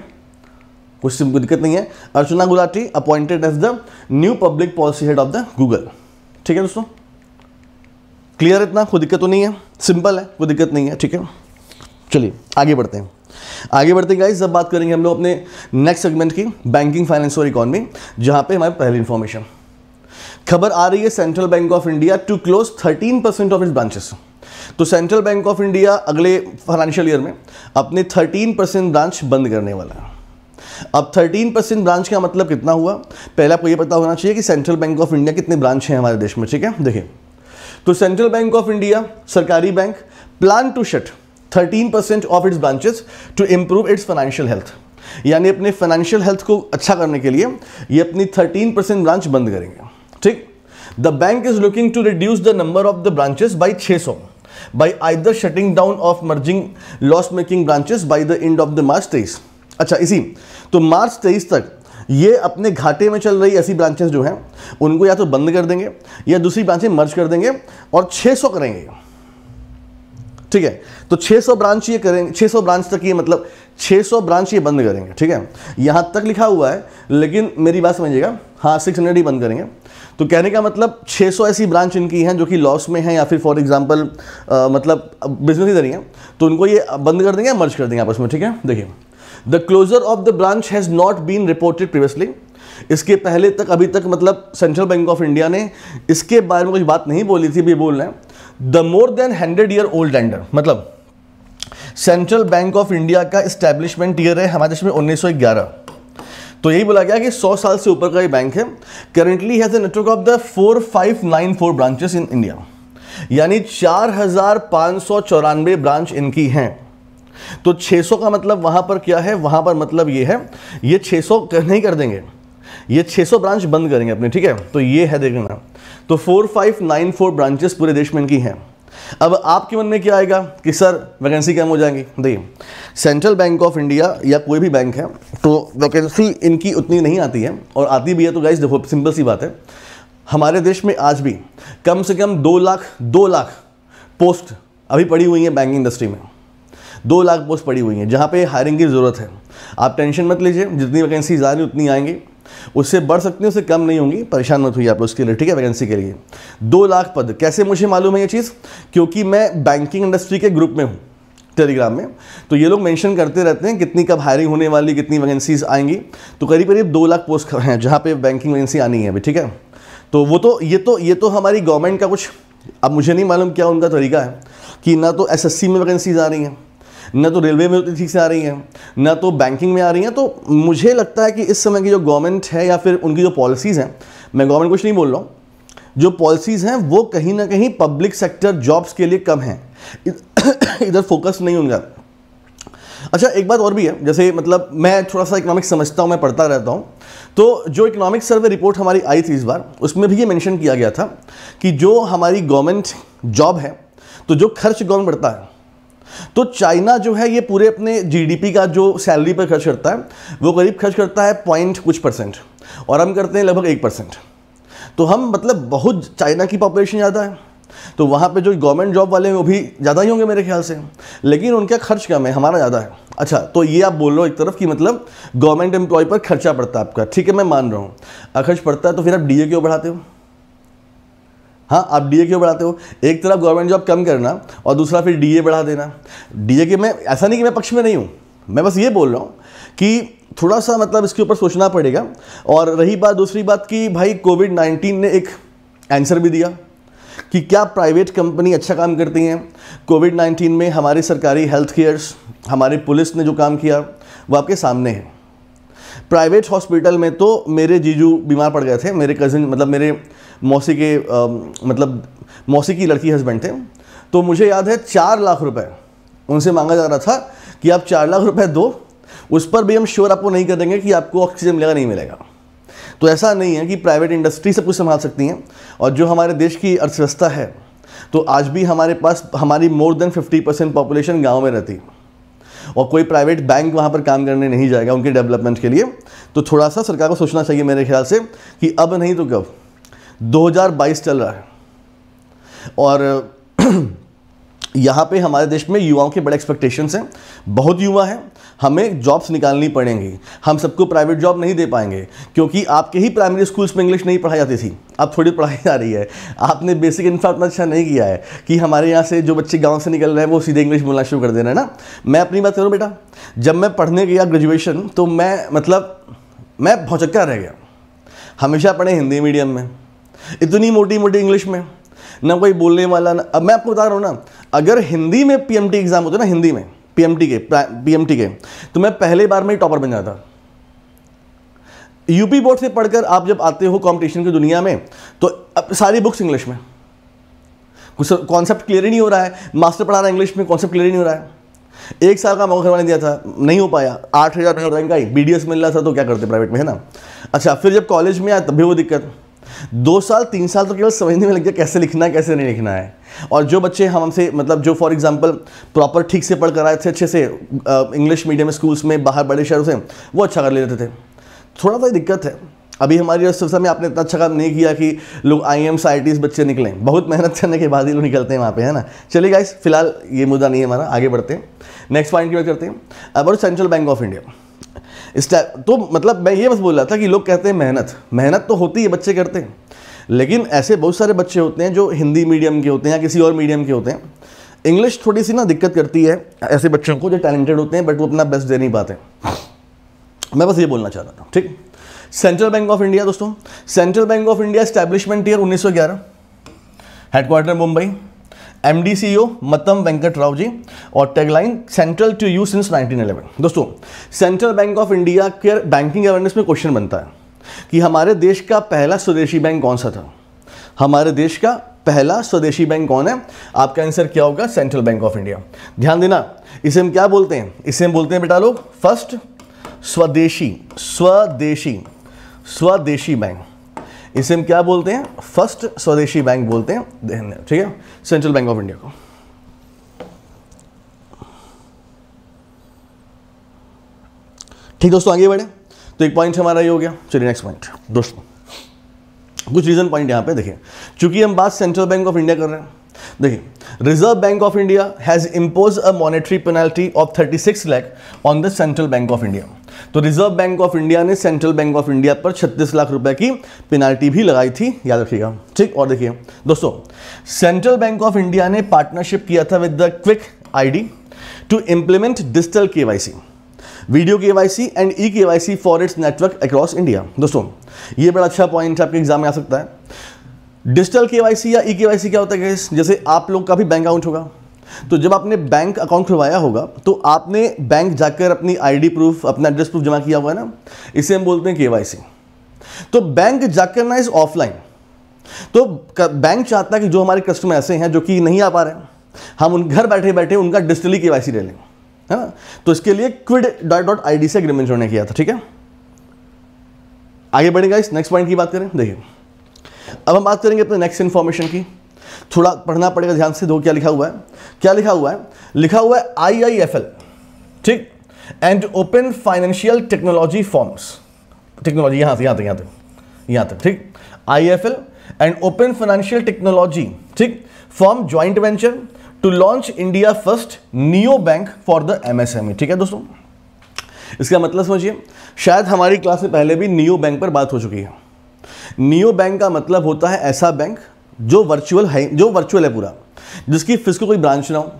कुछ दिक्कत नहीं है Archana Gulati appointed as the new public policy head of the Google ठीक है दोस्तों क्लियर इतना कोई दिक्कत तो नहीं है सिंपल है कोई दिक्कत नहीं है ठीक है चलिए आगे बढ़ते हैं आगे बढ़ते गाइस जब बात करेंगे हम लोग अपने नेक्स्ट सेगमेंट की बैंकिंग फाइनेंस और इकोनॉमी जहां पे हमारे पहली इन्फॉर्मेशन खबर आ रही है central bank of India to close 13 percent of its branches तो सेंट्रल बैंक ऑफ इंडिया अगले फाइनेंशियल ईयर में अपने 13 परसेंट ब्रांच बंद करने वाला है अब 13 परसेंट ब्रांच का मतलब कितना हुआ पहले आपको ये पता होना चाहिए कि सेंट्रल बैंक ऑफ इंडिया कितने ब्रांच हैं हमारे देश में ठीक है देखिए तो सेंट्रल बैंक ऑफ इंडिया सरकारी bank plan to shut 13 percent of its branches to improve its financial health यानी अपने फाइनेंशियल हेल्थ को अच्छा करने के लिए ये अपनी 13 परसेंट ब्रांच बंद करेंगे ठीक the bank is looking to reduce the number of the branches by 600 by either shutting down of merging loss making branches by the end of the March तेईस अच्छा इसी तो मार्च तेईस तक ये अपने घाटे में चल रही ऐसी ब्रांचेस जो हैं उनको या तो बंद कर देंगे या दूसरी ब्रांचें मर्ज कर देंगे और 600 करेंगे ठीक है तो 600 ब्रांच ये करेंगे 600 ब्रांच तक ये मतलब 600 ब्रांच ये बंद करेंगे ठीक है यहाँ तक लिखा हुआ है लेकिन मेरी बात समझिएगा हाँ सिक्स हंड्रेड ही बंद करेंगे तो कहने का मतलब 600 ऐसी ब्रांच इनकी हैं जो कि लॉस में हैं या फिर फॉर एग्जांपल मतलब बिजनेस ही हैं तो उनको ये बंद कर देंगे मर्ज कर देंगे आपस में ठीक है देखिए the closure of the branch has not been reported previously इसके पहले तक अभी तक मतलब सेंट्रल बैंक ऑफ इंडिया ने इसके बारे में कुछ बात नहीं बोली थी भी बोल रहे हैं the more than hundred year old lender मतलब सेंट्रल बैंक ऑफ इंडिया का इस्टेब्लिशमेंट ईयर है हमारे देश में 1911 तो यही बोला गया कि 100 साल से ऊपर का ये बैंक है currently has network of the four branches in India यानी चार हजार सौ ब्रांच इनकी हैं तो 600 का मतलब वहां पर क्या है वहां पर मतलब ये है ये 600 नहीं कर देंगे ये 600 ब्रांच बंद करेंगे अपने ठीक है तो ये है देखना तो 4594 ब्रांचेस पूरे देश में इनकी हैं अब आपके मन में क्या आएगा कि सर वैकेंसी कम हो जाएंगी देखिए सेंट्रल बैंक ऑफ इंडिया या कोई भी बैंक है तो वैकेंसी इनकी उतनी नहीं आती है और आती भी है तो गाइज देखो सिंपल सी बात है हमारे देश में आज भी कम से कम दो लाख दो लाख पोस्ट अभी पड़ी हुई है बैंकिंग इंडस्ट्री में दो लाख पोस्ट पड़ी हुई हैं जहाँ पे हायरिंग की ज़रूरत है आप टेंशन मत लीजिए जितनी वैकेंसीज आ रही उतनी आएंगी उससे बढ़ सकती हैं उससे कम नहीं होंगी परेशान मत हुई आप उसके लिए ठीक है वैकेंसी के लिए दो लाख पद कैसे मुझे मालूम है ये चीज़ क्योंकि मैं बैंकिंग इंडस्ट्री के ग्रुप में हूँ टेलीग्राम में तो ये लोग मेंशन करते रहते हैं कितनी कब हायरिंग होने वाली कितनी वैकेंसीज आएंगी तो करीब करीब दो लाख पोस्ट हैं जहाँ पे बैंकिंग वैकेंसी आनी है अभी ठीक है तो वो तो ये तो ये तो हमारी गवर्नमेंट का कुछ अब मुझे नहीं मालूम क्या उनका तरीका है कि ना तो एसएससी में वैकेंसीज आ रही हैं ना तो रेलवे में उतनी ठीक से आ रही हैं ना तो बैंकिंग में आ रही हैं तो मुझे लगता है कि इस समय की जो गवर्नमेंट है या फिर उनकी जो पॉलिसीज़ हैं मैं गवर्नमेंट कुछ नहीं बोल रहा हूँ जो पॉलिसीज़ हैं वो कहीं ना कहीं पब्लिक सेक्टर जॉब्स के लिए कम हैं इधर फोकस नहीं उनका अच्छा एक बात और भी है जैसे मतलब मैं थोड़ा सा इकोनॉमिक्स समझता हूँ मैं पढ़ता रहता हूँ तो जो इकोनॉमिक सर्वे रिपोर्ट हमारी आई थी इस बार उसमें भी ये मेंशन किया गया था कि जो हमारी गवर्नमेंट जॉब है तो जो खर्च गवर्नमेंट बढ़ता है तो चाइना जो है ये पूरे अपने जीडीपी का जो सैलरी पर खर्च करता है वो करीब खर्च करता है पॉइंट कुछ परसेंट और हम करते हैं लगभग एक परसेंट तो हम मतलब बहुत चाइना की पॉपुलेशन ज़्यादा है तो वहाँ पे जो गवर्नमेंट जॉब वाले हैं वो भी ज़्यादा ही होंगे मेरे ख्याल से लेकिन उनका खर्च कम है हमारा ज़्यादा है अच्छा तो ये आप बोल रहे हो एक तरफ कि मतलब गवर्नमेंट एम्प्लॉय पर खर्चा पड़ता है आपका ठीक है मैं मान रहा हूँ खर्च पड़ता है तो फिर आप डी क्यों बढ़ाते हो हाँ आप डीए क्यों बढ़ाते हो एक तरफ गवर्नमेंट जॉब कम करना और दूसरा फिर डीए बढ़ा देना डीए के मैं ऐसा नहीं कि मैं पक्ष में नहीं हूँ मैं बस ये बोल रहा हूँ कि थोड़ा सा मतलब इसके ऊपर सोचना पड़ेगा और रही बात दूसरी बात कि भाई कोविड नाइन्टीन ने एक आंसर भी दिया कि क्या प्राइवेट कंपनी अच्छा काम करती हैं कोविड नाइन्टीन में हमारे सरकारी हेल्थ केयर्स हमारे पुलिस ने जो काम किया वो आपके सामने है प्राइवेट हॉस्पिटल में तो मेरे जीजू बीमार पड़ गए थे मेरे कज़िन मतलब मेरे मौसी के आ, मतलब मौसी की लड़की हस्बैंड थे तो मुझे याद है चार लाख रुपए उनसे मांगा जा रहा था कि आप चार लाख रुपए दो उस पर भी हम श्योर आपको नहीं कर देंगे कि आपको ऑक्सीजन मिलेगा नहीं मिलेगा तो ऐसा नहीं है कि प्राइवेट इंडस्ट्री सब कुछ संभाल सकती हैं और जो हमारे देश की अर्थव्यवस्था है तो आज भी हमारे पास हमारी more than fifty percent population गाँव में रहती है और कोई प्राइवेट बैंक वहाँ पर काम करने नहीं जाएगा उनके डेवलपमेंट के लिए तो थोड़ा सा सरकार को सोचना चाहिए मेरे ख्याल से कि अब नहीं तो कब 2022 चल रहा है और यहाँ पे हमारे देश में युवाओं के बड़े एक्सपेक्टेशंस हैं बहुत युवा हैं हमें जॉब्स निकालनी पड़ेंगी हम सबको प्राइवेट जॉब नहीं दे पाएंगे क्योंकि आपके ही प्राइमरी स्कूल्स में इंग्लिश नहीं पढ़ाई जाती थी अब थोड़ी पढ़ाई जा रही है आपने बेसिक इन्फ्रा उतना अच्छा नहीं किया है कि हमारे यहाँ से जो बच्चे गाँव से निकल रहे हैं वो सीधे इंग्लिश बोलना शुरू कर दे रहे हैं ना मैं अपनी बात करूँ बेटा जब मैं पढ़ने गया ग्रेजुएशन तो मैं मतलब मैं भौचक्का रह गया हमेशा पढ़े हिंदी मीडियम में इतनी मोटी मोटी इंग्लिश में ना कोई बोलने वाला ना अब मैं आपको बता रहा हूँ ना अगर हिंदी में पीएमटी एग्ज़ाम होता है ना हिंदी में पीएमटी के पीएमटी के तो मैं पहले बार में ही टॉपर बन जाता यूपी बोर्ड से पढ़कर आप जब आते हो कंपटीशन की दुनिया में तो अब सारी बुक्स इंग्लिश में कुछ कॉन्सेप्ट क्लियर ही नहीं हो रहा है मास्टर पढ़ा रहा है इंग्लिश में कॉन्सेप्ट क्लियर ही नहीं हो रहा है एक साल का मौका करवाने दिया था नहीं हो पाया आठ हज़ार रुपये हो आई बी डी एस मिल रहा था तो क्या करते प्राइवेट में है ना अच्छा फिर जब कॉलेज में आया तब भी वो दिक्कत दो साल तीन साल तो केवल समझने में लग गया कैसे लिखना है कैसे नहीं लिखना है और जो बच्चे हम हमसे मतलब जो फॉर एग्जाम्पल प्रॉपर ठीक से पढ़ कर आए थे अच्छे से इंग्लिश मीडियम स्कूल्स में बाहर बड़े शहरों से वो अच्छा कर लेते थे थोड़ा सा दिक्कत है अभी हमारी व्यवस्था में आपने इतना अच्छा काम नहीं किया कि लोग आई एम आई बच्चे निकलें बहुत मेहनत करने के बाद ही लोग निकलते हैं वहाँ पे है ना चलिए गाइस फिलहाल ये मुद्दा नहीं है हमारा आगे बढ़ते हैं नेक्स्ट पॉइंट की बात करते हैं about central bank of India इस तो मतलब मैं ये बस बोल रहा था कि लोग कहते हैं मेहनत मेहनत तो होती है बच्चे करते हैं लेकिन ऐसे बहुत सारे बच्चे होते हैं जो हिंदी मीडियम के होते हैं या किसी और मीडियम के होते हैं इंग्लिश थोड़ी सी ना दिक्कत करती है ऐसे बच्चों को जो टैलेंटेड होते हैं बट वो अपना बेस्ट दे नहीं पाते मैं बस ये बोलना चाह रहा था ठीक सेंट्रल बैंक ऑफ इंडिया दोस्तों central bank of India establishment year 1911 headquarter Mumbai M D C O Matam Venkat Rao ji और tagline central to you since 1911 दोस्तों सेंट्रल बैंक ऑफ इंडिया के बैंकिंग अवेयरनेस में क्वेश्चन बनता है कि हमारे देश का पहला स्वदेशी बैंक कौन सा था हमारे देश का पहला स्वदेशी बैंक कौन है आपका आंसर क्या होगा सेंट्रल बैंक ऑफ इंडिया ध्यान देना इसे हम क्या बोलते हैं इसे हम बोलते हैं बेटा लोग फर्स्ट स्वदेशी स्वदेशी स्वदेशी बैंक इसे हम क्या बोलते हैं फर्स्ट स्वदेशी बैंक बोलते हैं ठीक है सेंट्रल बैंक ऑफ इंडिया को ठीक दोस्तों आगे बढ़े तो एक पॉइंट हमारा ये हो गया चलिए नेक्स्ट पॉइंट दोस्तों कुछ रीज़न पॉइंट यहाँ पे देखिए चूंकि हम बात सेंट्रल बैंक ऑफ इंडिया कर रहे हैं देखिए reserve bank of India has impose a monetary penalty of 36 lakh on the central bank of India तो रिजर्व बैंक ऑफ इंडिया ने सेंट्रल बैंक ऑफ इंडिया पर 36 लाख रुपए की पेनल्टी भी लगाई थी याद रखिएगा ठीक और देखिए दोस्तों सेंट्रल बैंक ऑफ इंडिया ने पार्टनरशिप किया था with the quick I to implement digital के video K Y C and E K Y C for its network across India दोस्तों ये बड़ा अच्छा पॉइंट आपके एग्जाम में आ सकता है डिजिटल के वाई सी या ई के वाई सी क्या होता है जैसे आप लोग का भी बैंक अकाउंट होगा तो जब आपने बैंक अकाउंट खुलवाया होगा तो आपने बैंक जाकर अपनी आईडी प्रूफ अपना एड्रेस प्रूफ जमा किया हुआ है ना इसे हम बोलते हैं केवाईसी तो बैंक जाकर ना इज ऑफलाइन तो बैंक चाहता है कि जो हमारे कस्टमर ऐसे हैं जो कि नहीं आ पा रहे हैं हम उन घर बैठे बैठे उनका डिजिटली के वाई ले लें है ना तो इसके लिए क्विड डॉट डॉट आई से एग्रीमेंट जोड़ने किया था ठीक है आगे बढ़ेगा इस नेक्स्ट पॉइंट की बात करें देखिए अब हम बात करेंगे अपने नेक्स्ट इन्फॉर्मेशन की थोड़ा पढ़ना पड़ेगा ध्यान से दो क्या लिखा हुआ है क्या लिखा हुआ है लिखा हुआ है आई आई एफ एल ठीक and open financial technology forms technology यहां से यहां तक यहां तक यहां तक ठीक I F L and open financial technology ठीक form joint venture to launch India first neo bank for the MSME ठीक है दोस्तों इसका मतलब समझिए शायद हमारी क्लास में पहले भी नियो बैंक पर बात हो चुकी है नियो बैंक का मतलब होता है ऐसा बैंक जो वर्चुअल है जो वर्चुअल है पूरा जिसकी फिजिकल कोई ब्रांच ना हो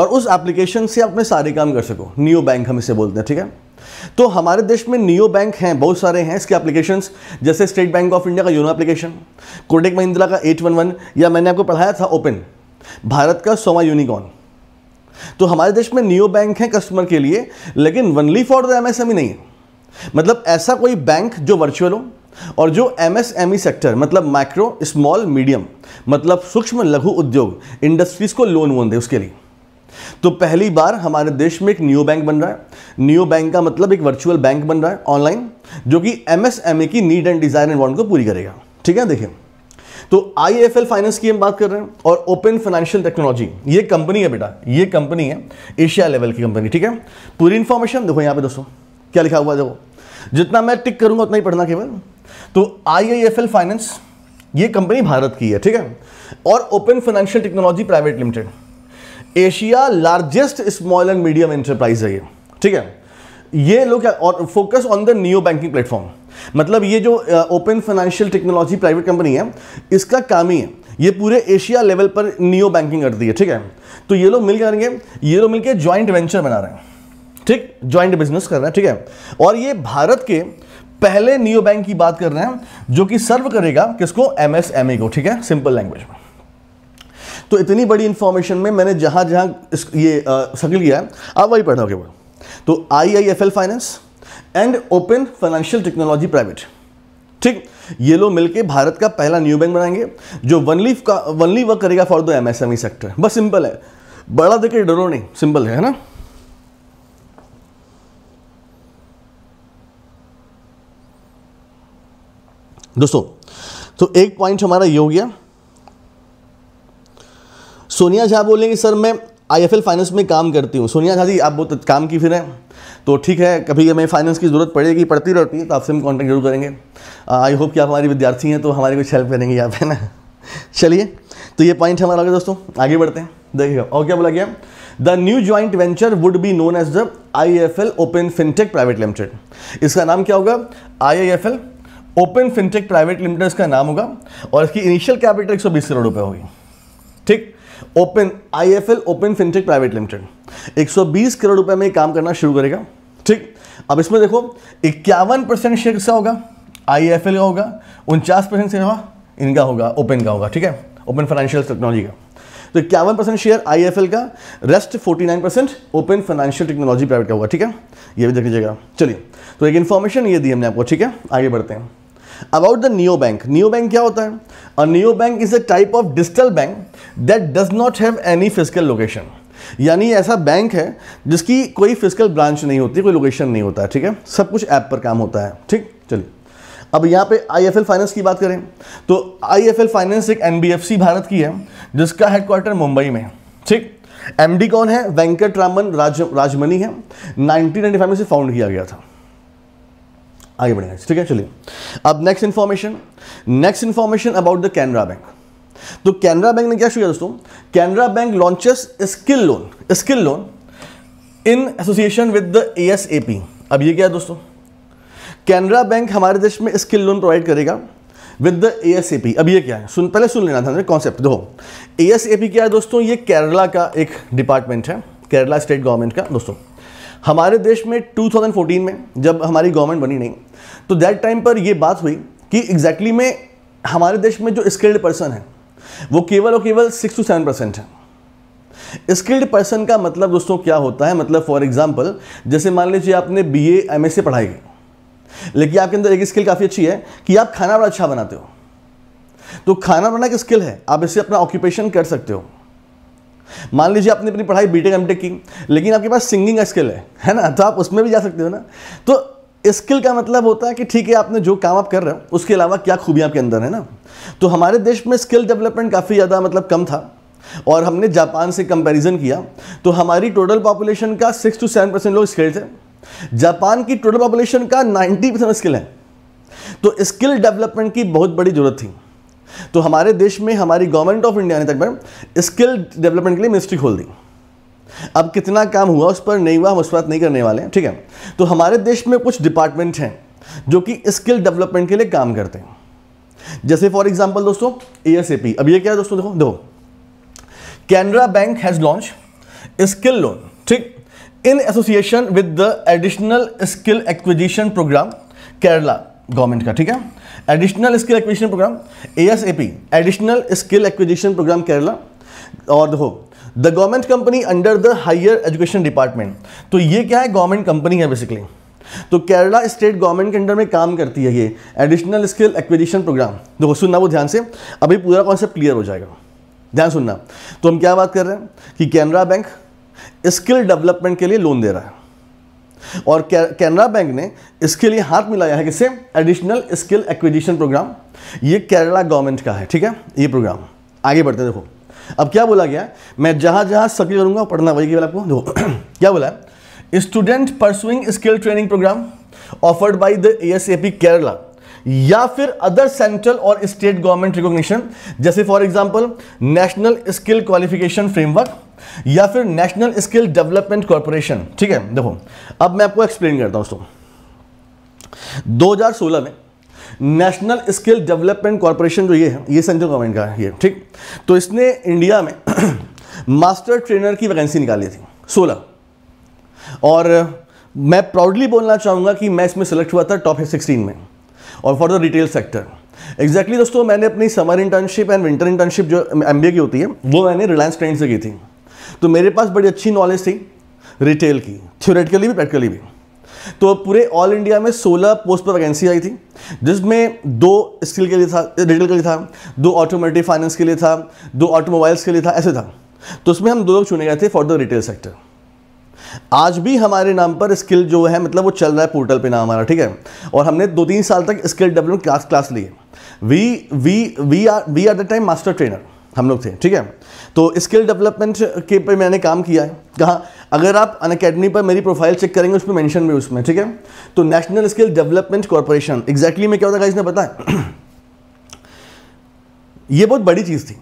और उस एप्लीकेशन से आप अपने सारे काम कर सको नियो बैंक हम इसे बोलते हैं ठीक है तो हमारे देश में नियो बैंक हैं बहुत सारे हैं इसके एप्लीकेशन जैसे स्टेट बैंक ऑफ इंडिया का योनो एप्लीकेशन कोटेक महिंद्रा का 811 या मैंने आपको पढ़ाया था ओपन भारत का सोमा यूनिकॉर्न तो हमारे देश में नियो बैंक है कस्टमर के लिए लेकिन वनली फॉर द एमएसएमई नहीं है मतलब ऐसा कोई बैंक जो वर्चुअल हो और जो एमएसएमई सेक्टर e मतलब माइक्रो स्मॉल मीडियम मतलब सूक्ष्म लघु उद्योग इंडस्ट्रीज को लोन वोन दे उसके लिए तो पहली बार हमारे देश में एक न्यू बैंक बन रहा है न्यू बैंक का मतलब एक वर्चुअल बैंक बन रहा है ऑनलाइन जो कि एमएसएमई e की need and desire and want को पूरी करेगा ठीक है देखिए तो आई फाइनेंस की हम बात कर रहे हैं और ओपन फाइनेंशियल टेक्नोलॉजी ये कंपनी है बेटा ये कंपनी है एशिया लेवल की कंपनी ठीक है पूरी इंफॉर्मेशन देखो यहाँ पे दोस्तों क्या लिखा हुआ है देखो जितना मैं टिक करूंगा उतना ही पढ़ना केवल तो आई फाइनेंस ये कंपनी भारत की है ठीक है और open financial technology private limited Asia largest small and medium enterprise है ये ठीक है ये लोग और focus on the new banking platform मतलब ये जो open financial technology private company है इसका काम ही है ये पूरे एशिया लेवल पर नियो बैंकिंग करती है ठीक है तो ये लोग मिल करेंगे ये लोग मिलकर ज्वाइंट वेंचर बना रहे हैं ठीक ज्वाइंट बिजनेस कर रहे हैं ठीक है और ये भारत के पहले नियो बैंक की बात कर रहे हैं जो कि सर्व करेगा किसको एमएसएमई को ठीक है सिंपल लैंग्वेज में तो इतनी बड़ी इंफॉर्मेशन में मैंने जहां जहां ये सकल किया है आप वही पढ़ोगे वो तो I I F L finance and open financial technology private ठीक ये लोग मिलकर भारत का पहला न्यू बैंक बनाएंगे जो वनली का वनली वर्क करेगा फॉर द एमएसएमई सेक्टर बस सिंपल है बड़ा देखे डरो नहीं सिंपल है ना दोस्तों तो एक पॉइंट हमारा ये हो गया सोनिया झा बोलेंगे सर मैं आईएफएल फाइनेंस में काम करती हूं सोनिया झा जी आप बहुत काम की फिर हैं तो ठीक है कभी हमें फाइनेंस की ज़रूरत पड़ेगी पड़ती रहती है तो आपसे हम कॉन्टैक्ट जरूर करेंगे आई होप कि आप हमारी विद्यार्थी हैं तो हमारी कुछ हेल्प करेंगे आप है ना चलिए तो ये पॉइंट हमारा होगा दोस्तों आगे बढ़ते हैं देखिएगा और क्या बोला गया the new joint venture would be known as the I F L open fintech private limited इसका नाम क्या होगा I I F L open fintech private limited इसका नाम होगा और इसकी इनिशियल कैपिटल एक सौ बीस करोड़ रुपये होगी ठीक open IIFL open fintech private limited 120 crore रुपए में काम करना शुरू करेगा ठीक अब इसमें देखो इक्यावन परसेंट शेयर किसका होगा आईएफएल का होगा उनचास परसेंट शेयर इनका होगा ओपन का होगा ठीक है ओपन फाइनेंशियल टेक्नोलॉजी का तो इक्यावन परसेंट शेयर आईएफएल का rest 49 percent open financial technology private का होगा ठीक है ये भी देख लीजिएगा चलिए तो एक इन्फॉर्मेशन ये दी हमने आपको ठीक है आगे बढ़ते हैं about the neo bank neo bank क्या होता है और neo bank is a type of digital bank that does not have any physical location यानी ऐसा बैंक है जिसकी कोई फिजिकल ब्रांच नहीं होती कोई लोकेशन नहीं होता है ठीक है सब कुछ ऐप पर काम होता है ठीक चलिए अब यहाँ पे आई एफ एल फाइनेंस की बात करें तो आई एफ एल फाइनेंस एक एन बी एफ सी भारत की है जिसका हेडक्वार्टर मुंबई में है ठीक एमडी कौन है वेंकट रामन राज राजमनी है नाइनटीन फाइव में से फाउंड किया गया था आगे बढ़ेंगे ठीक है चलिए अब next information next information about the Canara bank तो कैनरा बैंक ने क्या शुरू किया दोस्तों Canara bank launches skill loan skill loan in association with the A अब ये क्या है दोस्तों कैनरा बैंक हमारे देश में स्किल लोन प्रोवाइड करेगा विद द ए अब ये क्या है सुन पहले सुन लेना था कॉन्सेप्ट देखो ए क्या है दोस्तों ये केरला का एक डिपार्टमेंट है केरला स्टेट गवर्नमेंट का दोस्तों हमारे देश में 2014 में जब हमारी गवर्नमेंट बनी नहीं तो दैट टाइम पर यह बात हुई कि एग्जैक्टली exactly में हमारे देश में जो स्किल्ड पर्सन है वो केवल और केवल सिक्स टू सेवन परसेंट है स्किल्ड पर्सन का मतलब दोस्तों क्या होता है मतलब फॉर एग्जाम्पल जैसे मान लीजिए आपने बी ए एम एस से पढ़ाई लेकिन आपके अंदर एक स्किल काफ़ी अच्छी है कि आप खाना बड़ा अच्छा बनाते हो तो खाना बनाना एक स्किल है आप इससे अपना ऑक्यूपेशन कर सकते हो मान लीजिए आपने अपनी पढ़ाई बीटेक एमटेक की लेकिन आपके पास सिंगिंग का स्किल है है ना तो आप उसमें भी जा सकते हो ना तो स्किल का मतलब होता है कि ठीक है आपने जो काम आप कर रहे हो उसके अलावा क्या खूबियाँ आपके अंदर है ना तो हमारे देश में स्किल डेवलपमेंट काफ़ी ज़्यादा मतलब कम था और हमने जापान से कंपैरिजन किया तो हमारी टोटल पॉपुलेशन का सिक्स टू सेवन परसेंट लोग स्किल्ड थे जापान की टोटल पॉपुलेशन का नाइन्टी परसेंट स्किल है तो स्किल डेवलपमेंट की बहुत बड़ी ज़रूरत थी तो हमारे देश में हमारी गवर्नमेंट ऑफ इंडिया ने तक स्किल डेवलपमेंट के लिए मिनिस्ट्री खोल दी अब कितना काम हुआ उस पर नहीं हुआ हम उस पर नहीं करने वाले हैं ठीक है तो हमारे देश में कुछ डिपार्टमेंट हैं जो कि स्किल डेवलपमेंट के लिए काम करते हैं जैसे फॉर एग्जाम्पल दोस्तों ए अब ये क्या है दोस्तों देखो दो Canara bank has launch skill loan ठीक in association with the additional skill acquisition program Kerala government का ठीक है additional skill acquisition program A additional skill acquisition program Kerala और देखो the government company under the higher education department तो ये क्या है गवर्नमेंट कंपनी है बेसिकली तो केरला स्टेट गवर्नमेंट के अंडर में काम करती है ये एडिशनल स्किल एक्विजिशन प्रोग्राम देखो सुनना वो ध्यान से अभी पूरा कॉन्सेप्ट क्लियर हो जाएगा ध्यान सुनना तो हम क्या बात कर रहे हैं कि कैनरा बैंक स्किल डेवलपमेंट के लिए लोन दे रहा है और कैनरा बैंक ने इसके लिए हाथ मिलाया है किसे एडिशनल स्किल एक्विजिशन प्रोग्राम ये केरला गवर्नमेंट का है ठीक है ये प्रोग्राम आगे बढ़ते देखो अब क्या बोला गया मैं जहां जहां सक्रिय करूंगा पढ़ना वही आपको दो क्या बोला student pursuing skill training programme offered by the S Kerala या फिर अदर सेंट्रल और स्टेट गवर्नमेंट रिकॉग्निशन जैसे for example national skill qualification framework या फिर नेशनल स्किल डेवलपमेंट कॉरपोरेशन ठीक है देखो अब मैं आपको एक्सप्लेन करता दो दोस्तों 2016 में नेशनल स्किल डेवलपमेंट कॉरपोरेशन जो ये है ये सेंट्रल गवर्नमेंट का है ये ठीक तो इसने इंडिया में मास्टर ट्रेनर की वैकेंसी निकाली थी सोलह और मैं प्राउडली बोलना चाहूँगा कि मैं इसमें सेलेक्ट हुआ था टॉप सिक्सटीन में और for the retail sector exactly exactly दोस्तों मैंने अपनी summer internship and winter internship जो एम की होती है वो मैंने रिलायंस ट्रेंड से की थी तो मेरे पास बड़ी अच्छी नॉलेज थी रिटेल की थ्योरेटिकली भी प्रैक्टिकली भी तो पूरे ऑल इंडिया में 16 पोस्ट पर वैकेंसी आई थी जिसमें दो स्किल के लिए था रिटेल के लिए था दो ऑटोमेटिव फाइनेंस के लिए था दो ऑटोमोबाइल्स के लिए था ऐसे था तो उसमें हम दो लोग चुने गए थे फॉर द रिटेल सेक्टर आज भी हमारे नाम पर स्किल जो है मतलब वो चल रहा है पोर्टल पे नाम हमारा ठीक है और हमने दो तीन साल तक स्किल डेवलपमेंट क्लास क्लास ली है we we we are we are the time master trainer हम लोग थे ठीक है तो स्किल डेवलपमेंट के पे मैंने काम किया है कहा अगर आप अन अकेडमी पर मेरी प्रोफाइल चेक करेंगे उसमें मेंशन भी उसमें ठीक है तो national skill development corporation exactly मैं क्या होता ने पता बताया ये बहुत बड़ी चीज़ थी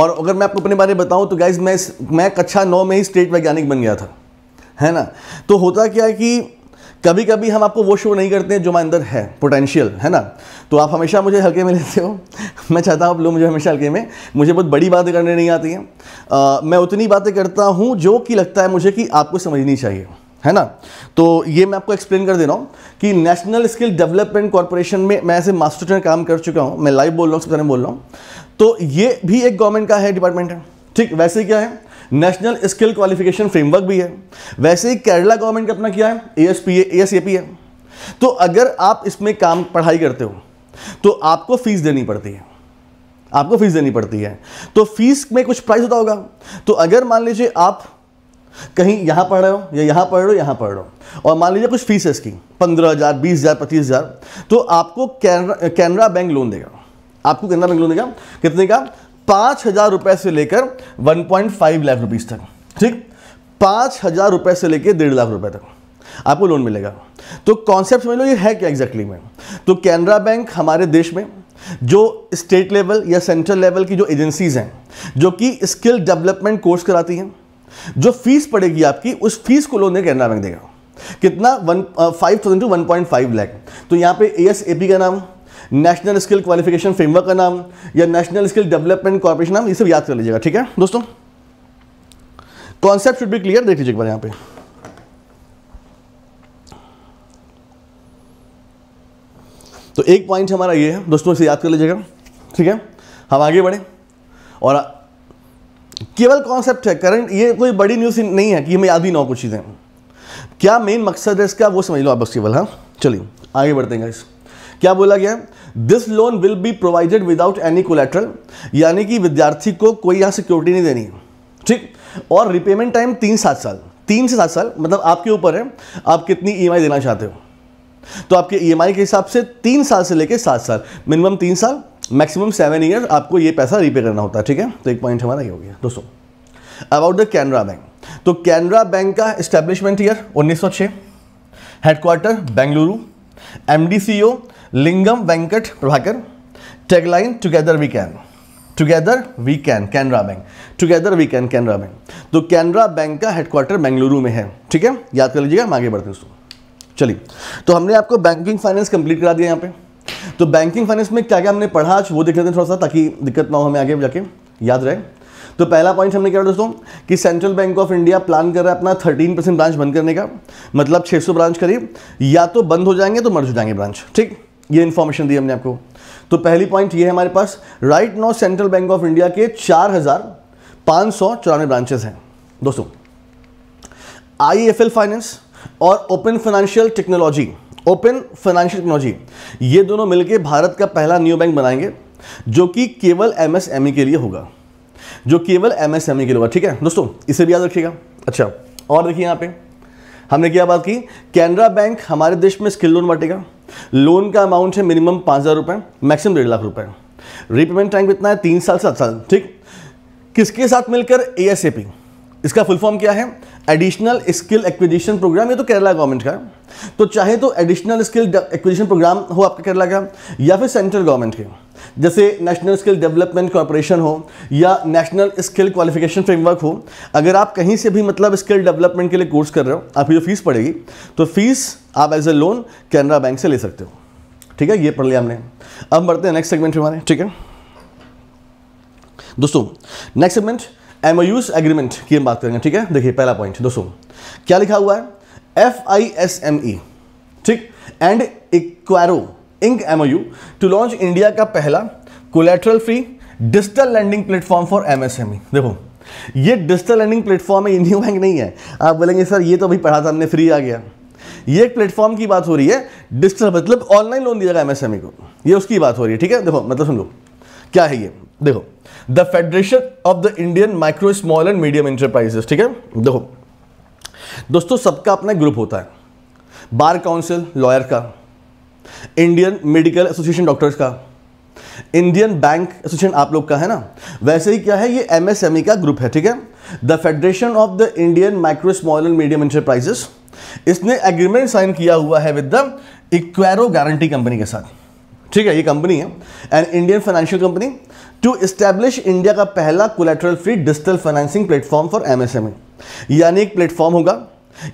और अगर मैं आपको अपने बारे में बताऊं तो गाइज मैं मैं कक्षा नौ में ही स्टेट वैज्ञानिक बन गया था है ना तो होता क्या कि कभी कभी हम आपको वो शो नहीं करते हैं जो हमारे अंदर है पोटेंशियल है ना तो आप हमेशा मुझे हल्के में लेते हो मैं चाहता हूँ आप लोग मुझे हमेशा हल्के में मुझे बहुत बड़ी बातें करने नहीं आती हैं मैं उतनी बातें करता हूँ जो कि लगता है मुझे कि आपको समझनी चाहिए है ना तो ये मैं आपको एक्सप्लेन कर दे रहा हूँ कि नेशनल स्किल डेवलपमेंट कॉरपोरेशन में मैं ऐसे मास्टर ट्रेनर काम कर चुका हूँ मैं लाइव बोल रहा हूँ सबसे बोल रहा हूँ तो ये भी एक गवर्नमेंट का है डिपार्टमेंट है ठीक वैसे क्या है नेशनल स्किल क्वालिफिकेशन फ्रेमवर्क भी है वैसे ही केरला गवर्नमेंट का अपना क्या है A S P A S A P है तो अगर आप इसमें काम पढ़ाई करते हो तो आपको फीस देनी पड़ती है आपको फीस देनी पड़ती है तो फीस में कुछ प्राइस होता होगा तो अगर मान लीजिए आप कहीं यहाँ पढ़ रहे हो या यहाँ पढ़ रहे हो यहाँ पढ़ रहे हो और मान लीजिए कुछ फीस है इसकी पंद्रह हज़ार बीस हज़ार पच्चीस हज़ार तो आपको कैनरा बैंक लोन देगा आपको कैनरा बैंक लोन देगा कितने का पाँच हज़ार रुपये से लेकर 1.5 लाख रुपीस तक ठीक पाँच हज़ार रुपए से लेकर डेढ़ लाख रुपए तक आपको लोन मिलेगा तो कॉन्सेप्ट समझ लो ये है क्या एग्जैक्टली में तो कैनरा बैंक हमारे देश में जो स्टेट लेवल या सेंट्रल लेवल की जो एजेंसीज़ हैं जो कि स्किल डेवलपमेंट कोर्स कराती हैं जो फीस पड़ेगी आपकी उस फीस को लोन कैनरा बैंक देगा कितना one five thousand two one point five lakh तो यहाँ पे ए एस ए पी का नाम नेशनल स्किल क्वालिफिकेशन फ्रेमवर्क का नाम या नेशनल स्किल डेवलपमेंट कॉर्पोरेशन नाम ये सब याद कर लीजिएगा ठीक है दोस्तों कॉन्सेप्ट शुड भी क्लियर देख लीजिए एक बार यहाँ पे तो एक पॉइंट हमारा ये है दोस्तों इसे याद कर लीजिएगा ठीक है हम आगे बढ़े और केवल कॉन्सेप्ट है करंट ये कोई बड़ी न्यूज़ नहीं है कि हमें याद ही ना हो कुछ चीज़ें क्या मेन मकसद है इसका वो समझ लो आप बस केवल हाँ चलिए आगे बढ़ते हैं इस क्या बोला गया this loan will be provided without any collateral यानी कि विद्यार्थी को कोई यहाँ सिक्योरिटी नहीं देनी ठीक और रिपेमेंट टाइम तीन सात साल तीन से सात साल मतलब आपके ऊपर है आप कितनी ई e देना चाहते हो तो आपके ई e के हिसाब से तीन साल से लेकर सात साल मिनिमम तीन साल मैक्सिमम सेवन ईयर आपको ये पैसा रीपे करना होता है ठीक है तो एक पॉइंट हमारा ये हो गया दोस्तों अबाउट द कैनरा बैंक तो कैनरा बैंक का establishment year 1906 headquarter Bengaluru M D C O Lingam Venkat Prabhakar tagline together we can together we can Canara bank together we can Canara bank तो कैनरा बैंक का हेडक्वार्टर बेंगलुरु में है ठीक है याद कर लीजिएगा आगे बढ़ते हैं दोस्तों चलिए तो हमने आपको बैंकिंग फाइनेंस कंप्लीट करा दिया यहाँ पे तो बैंकिंग फाइनेंस में क्या क्या हमने पढ़ा आज वो देख लेते हैं थोड़ा सा ताकि दिक्कत ना हो हमें आगे जाके याद रहे तो पहला पॉइंट हमने क्या दोस्तों कि central bank of India plan कर रहा है अपना 13 परसेंट ब्रांच बंद करने का मतलब 600 ब्रांच करीब या तो बंद हो जाएंगे तो मर्ज हो जाएंगे ब्रांच ठीक ये इन्फॉर्मेशन दी हमने आपको तो पहली पॉइंट ये है हमारे पास right no central bank of India के चार हज़ार पांच सौ चौरानवे ब्रांचेस हैं दोस्तों आई एफ एल फाइनेंस और open financial technology open financial technology ये दोनों मिलकर भारत का पहला न्यू बैंक बनाएंगे जो कि केवल एमएसएमई e के लिए होगा जो केवल एमएसएमई e के लिए होगा ठीक है दोस्तों इसे भी याद रखिएगा अच्छा और देखिए यहां पे हमने क्या बात की कैनरा बैंक हमारे देश में स्किल लोन बांटेगा लोन का अमाउंट है मिनिमम पाँच हज़ार रुपये मैक्सिमम डेढ़ लाख रुपये रीपेमेंट टाइम कितना है तीन साल सात साल ठीक किसके साथ मिलकर ए पी इसका फुल फॉर्म क्या है एडिशनल स्किल एक्विजिशन प्रोग्राम ये तो केरला गवर्नमेंट का है तो चाहे तो एडिशनल स्किल एक्विजिशन प्रोग्राम हो आपका केरला का या फिर सेंट्रल गवर्नमेंट के जैसे नेशनल स्किल डेवलपमेंट कॉरपोरेशन हो या नेशनल स्किल क्वालिफिकेशन फ्रेमवर्क हो अगर आप कहीं से भी मतलब स्किल डेवलपमेंट के लिए कोर्स कर रहे हो आपकी जो फीस पड़ेगी तो फीस आप as a loan Canara bank से ले सकते हो ठीक है ये पढ़ लिया हमने अब बढ़ते हैं नेक्स्ट सेगमेंट हमारे ठीक है दोस्तों नेक्स्ट सेगमेंट एम एग्रीमेंट की हम बात करेंगे ठीक है देखिए पहला पॉइंट दोस्तों क्या लिखा हुआ है F I S M E ठीक and Equiro Inc M to launch India का पहला collateral free digital lending platform for MSME देखो ये डिजिटल लैंडिंग प्लेटफॉर्म है इंडियन बैंक नहीं है आप बोलेंगे सर ये तो अभी पढ़ा था हमने फ्री आ गया ये एक प्लेटफॉर्म की बात हो रही है डिस्टर्ब मतलब ऑनलाइन लोन दिया जाएगा एमएसएमई e को ये उसकी बात हो रही है ठीक है देखो मतलब लो क्या है ये देखो the federation of the Indian micro small and medium enterprises ठीक है देखो दोस्तों सबका अपना ग्रुप होता है बार काउंसिल लॉयर का इंडियन मेडिकल एसोसिएशन डॉक्टर्स का इंडियन बैंक एसोसिएशन आप लोग का है ना वैसे ही क्या है ये एमएसएमई e का ग्रुप है ठीक है the federation of the Indian micro small and medium enterprises इसने एग्रीमेंट साइन किया हुआ है with the Equiro guarantee company के साथ ठीक है ये कंपनी है and Indian financial company to establish India का पहला collateral free digital financing platform for MSME यानी एक प्लेटफॉर्म होगा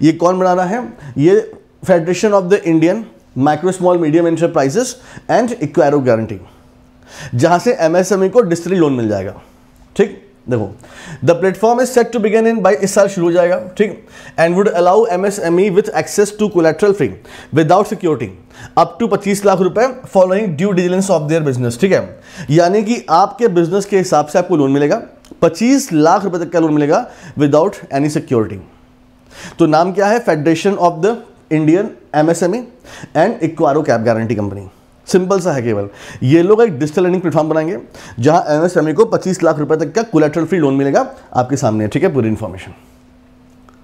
ये कौन बना रहा है ये federation of the Indian micro small medium enterprises and Equiro guarantee जहां से एमएसएमई e को डिस्ट्री लोन मिल जाएगा ठीक देखो the platform is set to begin in by इस साल शुरू हो जाएगा ठीक and would allow M S M E with access to collateral free without security up to 25 lakh रुपए following due diligence of their business ठीक है यानी कि आपके बिजनेस के हिसाब से आपको लोन मिलेगा 25 लाख रुपए तक का लोन मिलेगा विदाउट एनी सिक्योरिटी तो नाम क्या है federation of the Indian MSME and Equiro cab guarantee company simple सा है केवल ये लोग एक डिजिटल लर्निंग प्लेटफॉर्म बनाएंगे जहां एमएसएमई e को 25 लाख रुपए तक का कोलेट्रल फ्री लोन मिलेगा आपके सामने ठीक है पूरी इंफॉर्मेशन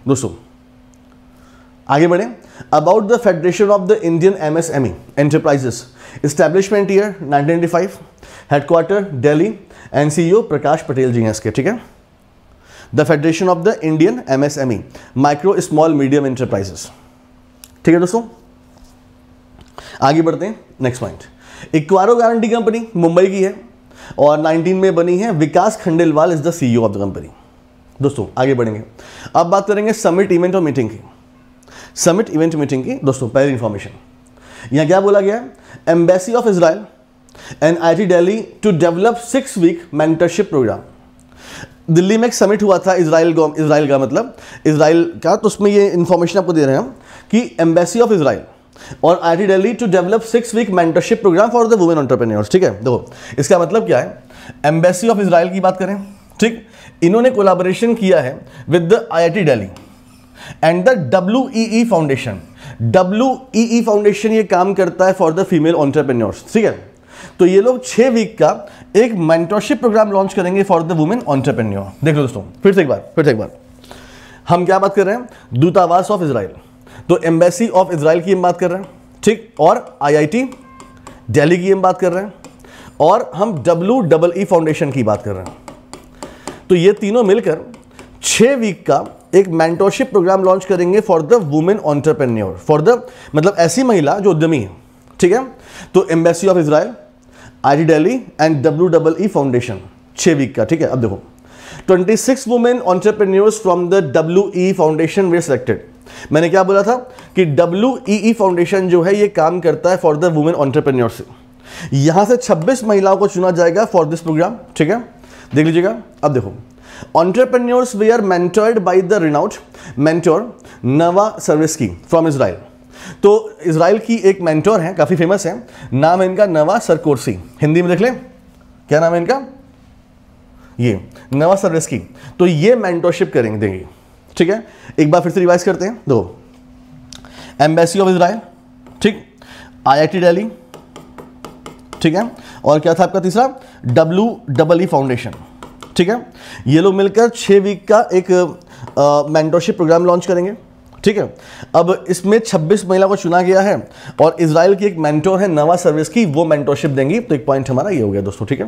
दोस्तों आगे बढ़े about the federation of the Indian MSME enterprises establishment year 1995 headquarter Delhi N Prakash Patel ji हैं इसके ठीक है the federation of the Indian MSME micro small medium enterprises ठीक है दोस्तों आगे बढ़ते हैं next point Equiro guarantee company Mumbai की है और 19 में बनी है Vikas Khandelwal is the CEO of the company दोस्तों आगे बढ़ेंगे अब बात करेंगे समिट इवेंट और मीटिंग की समिट इवेंट मीटिंग की दोस्तों पहली इंफॉर्मेशन यहाँ क्या बोला गया embassy of Israel and I T Delhi to develop six week mentorship programme Delhi में एक समिट हुआ था इसराइल इसराइल का मतलब इसराइल का तो उसमें ये इंफॉर्मेशन आपको दे रहे हैं हम कि एम्बेसी ऑफ इसराइल और I T Delhi to develop six week mentorship programme for the women entrepreneurs ठीक है देखो इसका मतलब क्या है एम्बेसी ऑफ इसराइल की बात करें ठीक इन्होंने कोलाबोरेशन किया है with the I I T Delhi and the W E foundation W E foundation ये काम करता है फॉर द फीमेल ऑन्टरप्रेन्योर्स ठीक है तो ये लोग छः वीक का एक मेंटरशिप प्रोग्राम लॉन्च करेंगे फॉर द वुमेन ऑन्टरप्रेन्योर देख लो दोस्तों फिर से एक बार फिर से एक बार हम क्या बात कर रहे हैं दूतावास ऑफ इसराइल तो एम्बेसी ऑफ इसराइल की हम बात कर रहे हैं ठीक और आईआईटी दिल्ली की हम बात कर रहे हैं और हम डब्ल्यू डबल ई फाउंडेशन की बात कर रहे हैं तो ये तीनों मिलकर छः वीक का एक मैंटोरशिप प्रोग्राम लॉन्च करेंगे for the women entrepreneur for the मतलब ऐसी महिला जो उद्यमी है ठीक है तो embassy of Israel I D Delhi and W double E foundation छः वीक का ठीक है अब देखो 26 six women entrepreneurs from the W E foundation were selected मैंने क्या बोला था कि डब्ल्यू ई फाउंडेशन जो है ये काम करता है फॉर द वुमेन ऑन्टरप्रेन्योरशिप यहां से 26 महिलाओं को चुना जाएगा फॉर दिस प्रोग्राम ठीक है देख लीजिएगा अब देखो are were mentored the renowned renowned नवा सर्विस की फ्रॉम इसराइल तो इसराइल की एक मेंटोर है काफ़ी फेमस है नाम है इनका नवा सरकोर्सी हिंदी में देख लें क्या नाम है इनका ये नवा की तो ये मेंटोरशिप करेंगे देंगे ठीक है एक बार फिर से रिवाइज करते हैं दो एम्बेसी ऑफ इसराइल ठीक आईआईटी दिल्ली ठीक है और क्या था आपका तीसरा डब्ल्यू डबल ई फाउंडेशन ठीक है ये लोग मिलकर छः वीक का एक मैंटोरशिप प्रोग्राम लॉन्च करेंगे ठीक है अब इसमें 26 महिला को चुना गया है और इसराइल की एक मेंटोर है नवा सर्विस की वो मेंटोरशिप देंगी तो एक पॉइंट हमारा ये हो गया दोस्तों ठीक है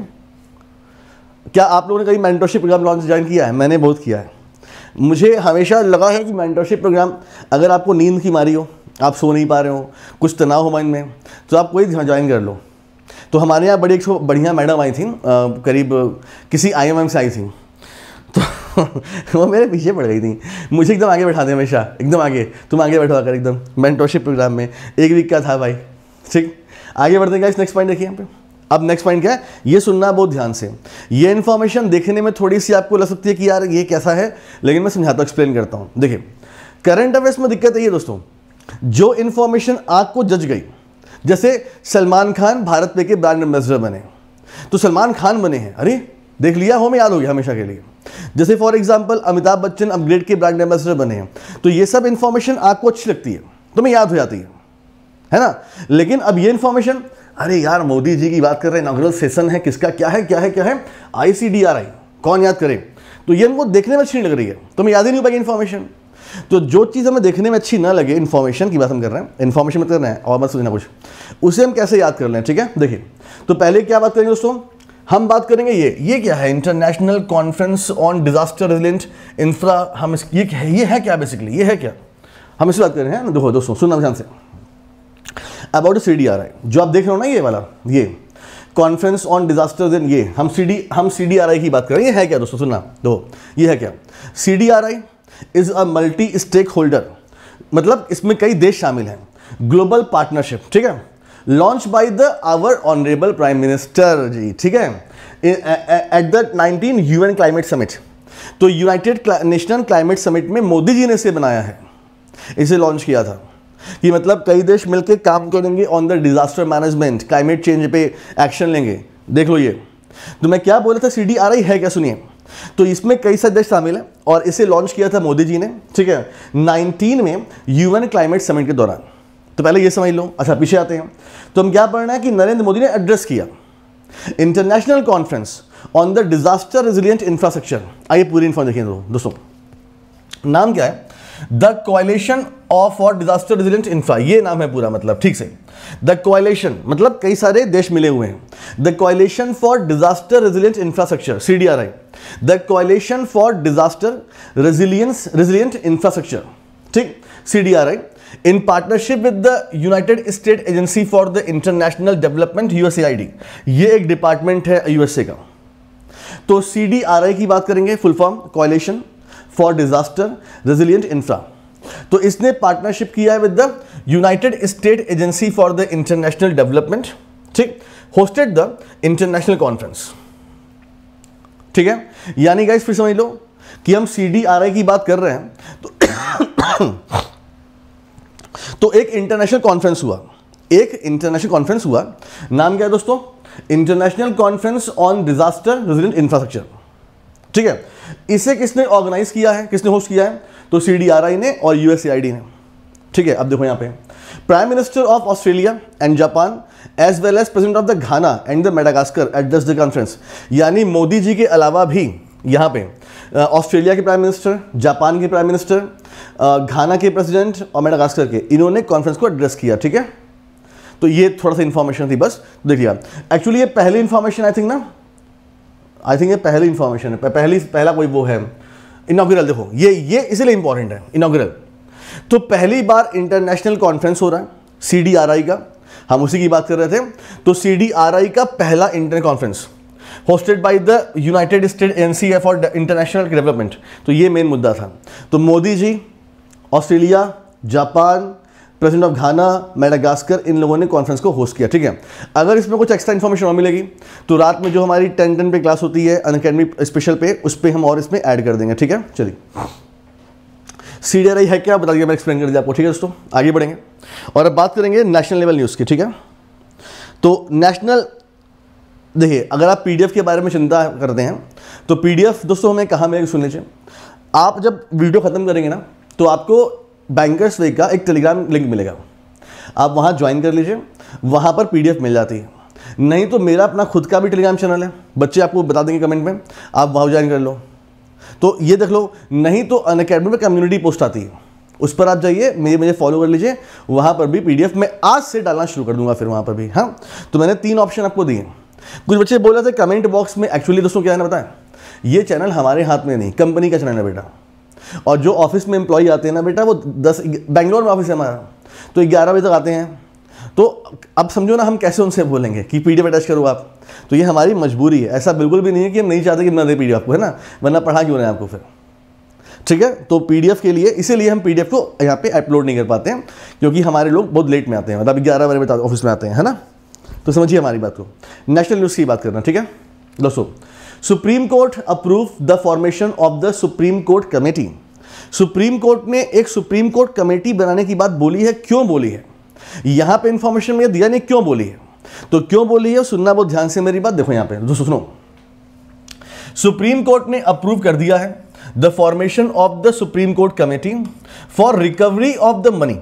क्या आप लोगों ने कहीं मेंटोरशिप प्रोग्राम लॉन्च ज्वाइन किया है मैंने बहुत किया है मुझे हमेशा लगा है कि मेंटरशिप प्रोग्राम अगर आपको नींद की मारी हो आप सो नहीं पा रहे हो कुछ तनाव हो माइंड में तो आप कोई ज्वाइन कर लो तो हमारे यहाँ बड़ी एक बढ़िया मैडम आई थी आ, करीब किसी आई से आई थी तो वो मेरे पीछे पड़ गई थी मुझे एकदम आगे बैठा दें हमेशा एकदम आगे तुम आगे बैठवा कर एकदम मैंटरशिप प्रोग्राम में एक वीक का था भाई ठीक आगे बढ़ते इस नेक्स्ट पॉइंट देखिए यहाँ पर अब नेक्स्ट पॉइंट क्या है ये सुनना है बहुत ध्यान से ये इन्फॉर्मेशन देखने में थोड़ी सी आपको लग सकती है कि यार ये कैसा है लेकिन मैं समझाता एक्सप्लेन करता हूँ देखिए करंट अफेयर्स में दिक्कत है ये दोस्तों जो इन्फॉर्मेशन आपको जज गई जैसे सलमान खान भारत पे के ब्रांड एम्बेसडर बने तो सलमान खान बने हैं अरे देख लिया हो मैं याद हो गया हमेशा के लिए जैसे for example Amitabh Bachchan upGrad के ब्रांड एम्बेसडर बने हैं तो ये सब इन्फॉर्मेशन आपको अच्छी लगती है तुम्हें याद हो जाती है है ना लेकिन अब ये इन्फॉर्मेशन अरे यार मोदी जी की बात कर रहे हैं नॉगरल सेशन है किसका क्या है क्या है क्या है आई कौन याद करे तो ये हमको देखने में अच्छी नहीं लग रही है तो मैं याद ही नहीं हो पाएगी इन्फॉर्मेशन तो जो चीज़ हमें देखने में अच्छी ना लगे इन्फॉर्मेशन की बात हम कर रहे हैं इन्फॉर्मेशन मत रहे हैं और मत सोचना कुछ उसे हम कैसे याद कर लें ठीक है देखिए तो पहले क्या बात करेंगे दोस्तों हम बात करेंगे ये ये क्या है international conference on disaster resilient infra हम इस, ये क्या है ये है क्या बेसिकली ये है क्या हम इसे बात कर रहे हैं देखो दोस्तों सुनना ध्यान से about C D R I जो आप देख रहे हो ना ये वाला ये कॉन्फ्रेंस ऑन डिजास्टर इन ये हम सी डी हम सी डी आर आई की बात कर रहे हैं ये है क्या दोस्तों सुनना दो ये है क्या C D R I is a multi stakeholder मतलब इसमें कई देश शामिल हैं ग्लोबल पार्टनरशिप ठीक है launch by the our honourable prime minister ji ठीक है at the 19 UN climate summit तो यूनाइटेड नेशनल क्लाइमेट समिट में मोदी जी ने इसे बनाया है इसे लॉन्च किया था कि मतलब कई देश मिलकर काम करेंगे on the disaster management climate change पे एक्शन लेंगे देख लो ये तो मैं क्या बोला था सी आ रही है क्या सुनिए तो इसमें कई सारे देश शामिल हैं और इसे लॉन्च किया था मोदी जी ने ठीक है 19 में यूएन क्लाइमेट समिट के दौरान तो पहले ये समझ लो अच्छा पीछे आते हैं तो हम क्या पढ़ रहे हैं कि नरेंद्र मोदी ने एड्रेस किया international conference on the disaster resilient infrastructure आइए पूरी इन्फॉर्म देखिए दोस्तों नाम क्या है द कोयलेशन ऑफ और डिजास्टर रेजिलेंट इंफ्रा ये नाम है पूरा मतलब ठीक से द कोयलेशन मतलब कई सारे देश मिले हुए हैं the coalition for disaster resilient infrastructure C D R I the coalition for disaster resilience resilient infrastructure ठीक C D R I in partnership with the united state agency for the international development USA I D ये एक department है USA का तो सी D R आई की बात करेंगे full form coalition for disaster resilient infra तो इसने पार्टनरशिप किया है with the united state agency for the international development ठीक होस्टेड द इंटरनेशनल कॉन्फ्रेंस ठीक है यानी गाइस फिर समझ लो कि हम सी की बात कर रहे हैं तो तो एक इंटरनेशनल कॉन्फ्रेंस हुआ एक इंटरनेशनल कॉन्फ्रेंस हुआ नाम क्या है दोस्तों international conference on disaster resident infrastructure ठीक है इसे किसने ऑर्गेनाइज किया है किसने होस्ट किया है तो सी ने और यूएसएआईडी ने ठीक है अब देखो यहां पे prime minister of Australia and Japan as well as president of the Ghana and the Madagascar address the conference यानी मोदी जी के अलावा भी यहां पे ऑस्ट्रेलिया के प्राइम मिनिस्टर जापान के प्राइम मिनिस्टर घाना के प्रेसिडेंट और मेडागास्कर के इन्होंने कॉन्फ्रेंस को एड्रेस किया ठीक है तो ये थोड़ा सा इंफॉर्मेशन थी बस देखिए एक्चुअली ये पहली इंफॉर्मेशन आई थिंक ना आई थिंक ये पहली इन्फॉर्मेशन है पहली पहला कोई वो है इनाग्रल देखो ये ये इसीलिए इंपॉर्टेंट है इनाग्रल तो पहली बार इंटरनेशनल कॉन्फ्रेंस हो रहा है सी का हम उसी की बात कर रहे थे तो सी का पहला inter conference hosted by the united state N C F for international development तो ये मेन मुद्दा था तो Modi ji Australia Japan president of Ghana Madagascar इन लोगों ने कॉन्फ्रेंस को होस्ट किया ठीक है अगर इसमें कुछ एक्स्ट्रा इन्फॉर्मेशन और मिलेगी तो रात में जो हमारी टेन टेन पे क्लास होती है अन अकेडमी स्पेशल पे उस पर हम और इसमें ऐड कर देंगे ठीक है चलिए सी डी आर आई है क्या बता दिया मैं एक्सप्लेन कर दिया आपको ठीक है दोस्तों आगे बढ़ेंगे और अब बात करेंगे नेशनल लेवल न्यूज़ की ठीक है तो नेशनल देखिए अगर आप एफ के बारे में चिंता करते हैं तो एफ दोस्तों हमें कहाँ मिलेगी सुन लीजिए आप जब वीडियो ख़त्म करेंगे ना तो आपको बैंकर्स वे का एक टेलीग्राम लिंक मिलेगा आप वहाँ ज्वाइन कर लीजिए वहाँ पर पीडीएफ मिल जाती है नहीं तो मेरा अपना खुद का भी टेलीग्राम चैनल है बच्चे आपको बता देंगे कमेंट में आप वहाँ ज्वाइन कर लो तो ये देख लो नहीं तो अन अकेडमी में कम्युनिटी पोस्ट आती है उस पर आप जाइए मेरे मुझे फॉलो कर लीजिए वहाँ पर भी पीडीएफ मैं आज से डालना शुरू कर दूंगा फिर वहाँ पर भी हाँ तो मैंने तीन ऑप्शन आपको दिए कुछ बच्चे बोल रहे थे कमेंट बॉक्स में एक्चुअली दोस्तों क्या है ना बताएं ये चैनल हमारे हाथ में नहीं कंपनी का चैनल है बेटा और जो ऑफिस में एम्प्लॉई आते हैं ना बेटा वो दस बेंगलोर में ऑफिस है हमारा तो ग्यारह बजे तक आते हैं तो अब समझो ना हम कैसे उनसे बोलेंगे कि पी डी अटैच करो आप तो ये हमारी मजबूरी है ऐसा बिल्कुल भी नहीं है कि हम नहीं चाहते कि ना दे पी आपको है ना वरना पढ़ा क्यों रहे हैं आपको फिर ठीक है तो पी के लिए इसीलिए हम पी को यहाँ पे अपलोड नहीं कर पाते हैं क्योंकि हमारे लोग बहुत लेट में आते हैं मतलब ग्यारह बजे ऑफिस में आते हैं है ना तो समझिए हमारी बात को नेशनल न्यूज़ की बात करना ठीक है दोस्तों supreme court approve the formation of the supreme court committee supreme court ने एक सुप्रीम कोर्ट कमेटी बनाने की बात बोली है क्यों बोली है यहां पे इंफॉर्मेशन में दिया नहीं क्यों बोली है तो क्यों बोली है सुनना बहुत ध्यान से मेरी बात देखो यहां पे तो सुनो सुप्रीम कोर्ट ने अप्रूव कर दिया है the formation of the supreme court committee for recovery of the money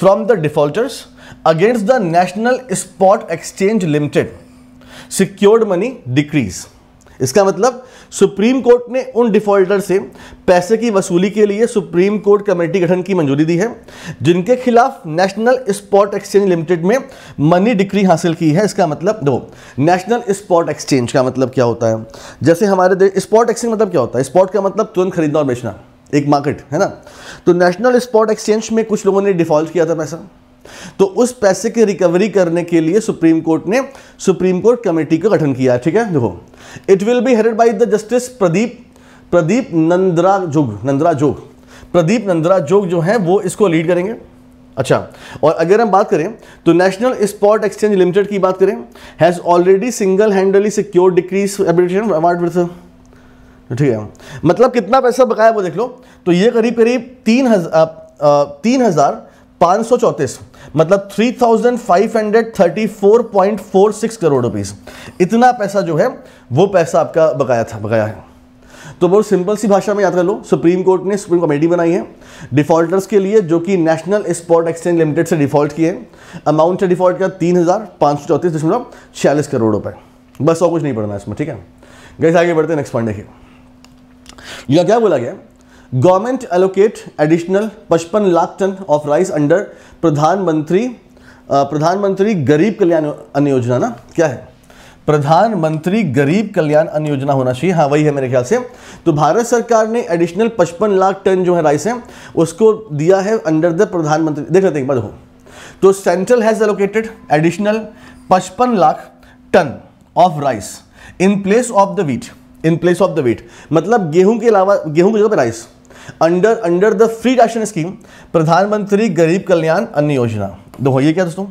from the defaulters against the national spot exchange limited secured money decrees इसका मतलब सुप्रीम कोर्ट ने उन डिफॉल्टर से पैसे की वसूली के लिए सुप्रीम कोर्ट कमेटी गठन की मंजूरी दी है जिनके खिलाफ नेशनल स्पॉट एक्सचेंज लिमिटेड में मनी डिक्री हासिल की है इसका मतलब दो नेशनल स्पॉट एक्सचेंज का मतलब क्या होता है जैसे हमारे देश स्पॉट एक्सचेंज मतलब क्या होता है स्पॉट का मतलब तुरंत खरीदना और बेचना एक मार्केट है ना तो नेशनल स्पॉट एक्सचेंज में कुछ लोगों ने डिफॉल्ट किया था पैसा तो उस पैसे की रिकवरी करने के लिए सुप्रीम कोर्ट ने सुप्रीम कोर्ट कमेटी का गठन किया ठीक है देखो it will be headed by the justice Pradeep Pradeep Nandrajog नंद्रा जोग प्रदीप नंद्रा जोग जो है वो इसको लीड करेंगे अच्छा और अगर हम बात करें तो नेशनल स्पॉट एक्सचेंज लिमिटेड की बात करें has already single handedly secure decrees arbitration award with ठीक है मतलब कितना पैसा बकाया वो देख लो तो ये करीब करीब तीन हज़ार तीन हज़ार पाँच सौ चौंतीस मतलब 3,534.46 करोड़ रुपीस इतना पैसा जो है वो पैसा आपका बकाया था बकाया है तो बहुत सिंपल सी भाषा में याद कर लो सुप्रीम कोर्ट ने सुप्रीम कमेटी बनाई है डिफॉल्टर्स के लिए जो कि नेशनल स्पॉट एक्सचेंज लिमिटेड से डिफॉल्ट किए अमाउंट से डिफॉल्ट का तीन हज़ार सौ दशमलव छियालीस करोड़ रुपए बस और कुछ नहीं पड़ना इसमें ठीक है गैस आगे बढ़ते नेक्स्ट पॉइंट देखिए क्या बोला गया गवर्नमेंट एलोकेट एडिशनल पचपन lakh ton of rice under प्रधानमंत्री प्रधानमंत्री गरीब कल्याण अन्न योजना ना क्या है प्रधानमंत्री गरीब कल्याण अन्न योजना होना चाहिए हाँ वही है मेरे ख्याल से तो भारत सरकार ने एडिशनल पचपन लाख टन जो है राइस है उसको दिया है अंडर द प्रधानमंत्री देख लेते हैं तो सेंट्रल हैज एलोकेटेड एडिशनल पचपन lakh ton of rice in place of the wheat in place of the wheat मतलब गेहूं के अलावा गेहूं की जगह पर rice under under the free ration scheme Pradhan Mantri Garib कल्याण अन्न योजना देखो ये क्या दोस्तों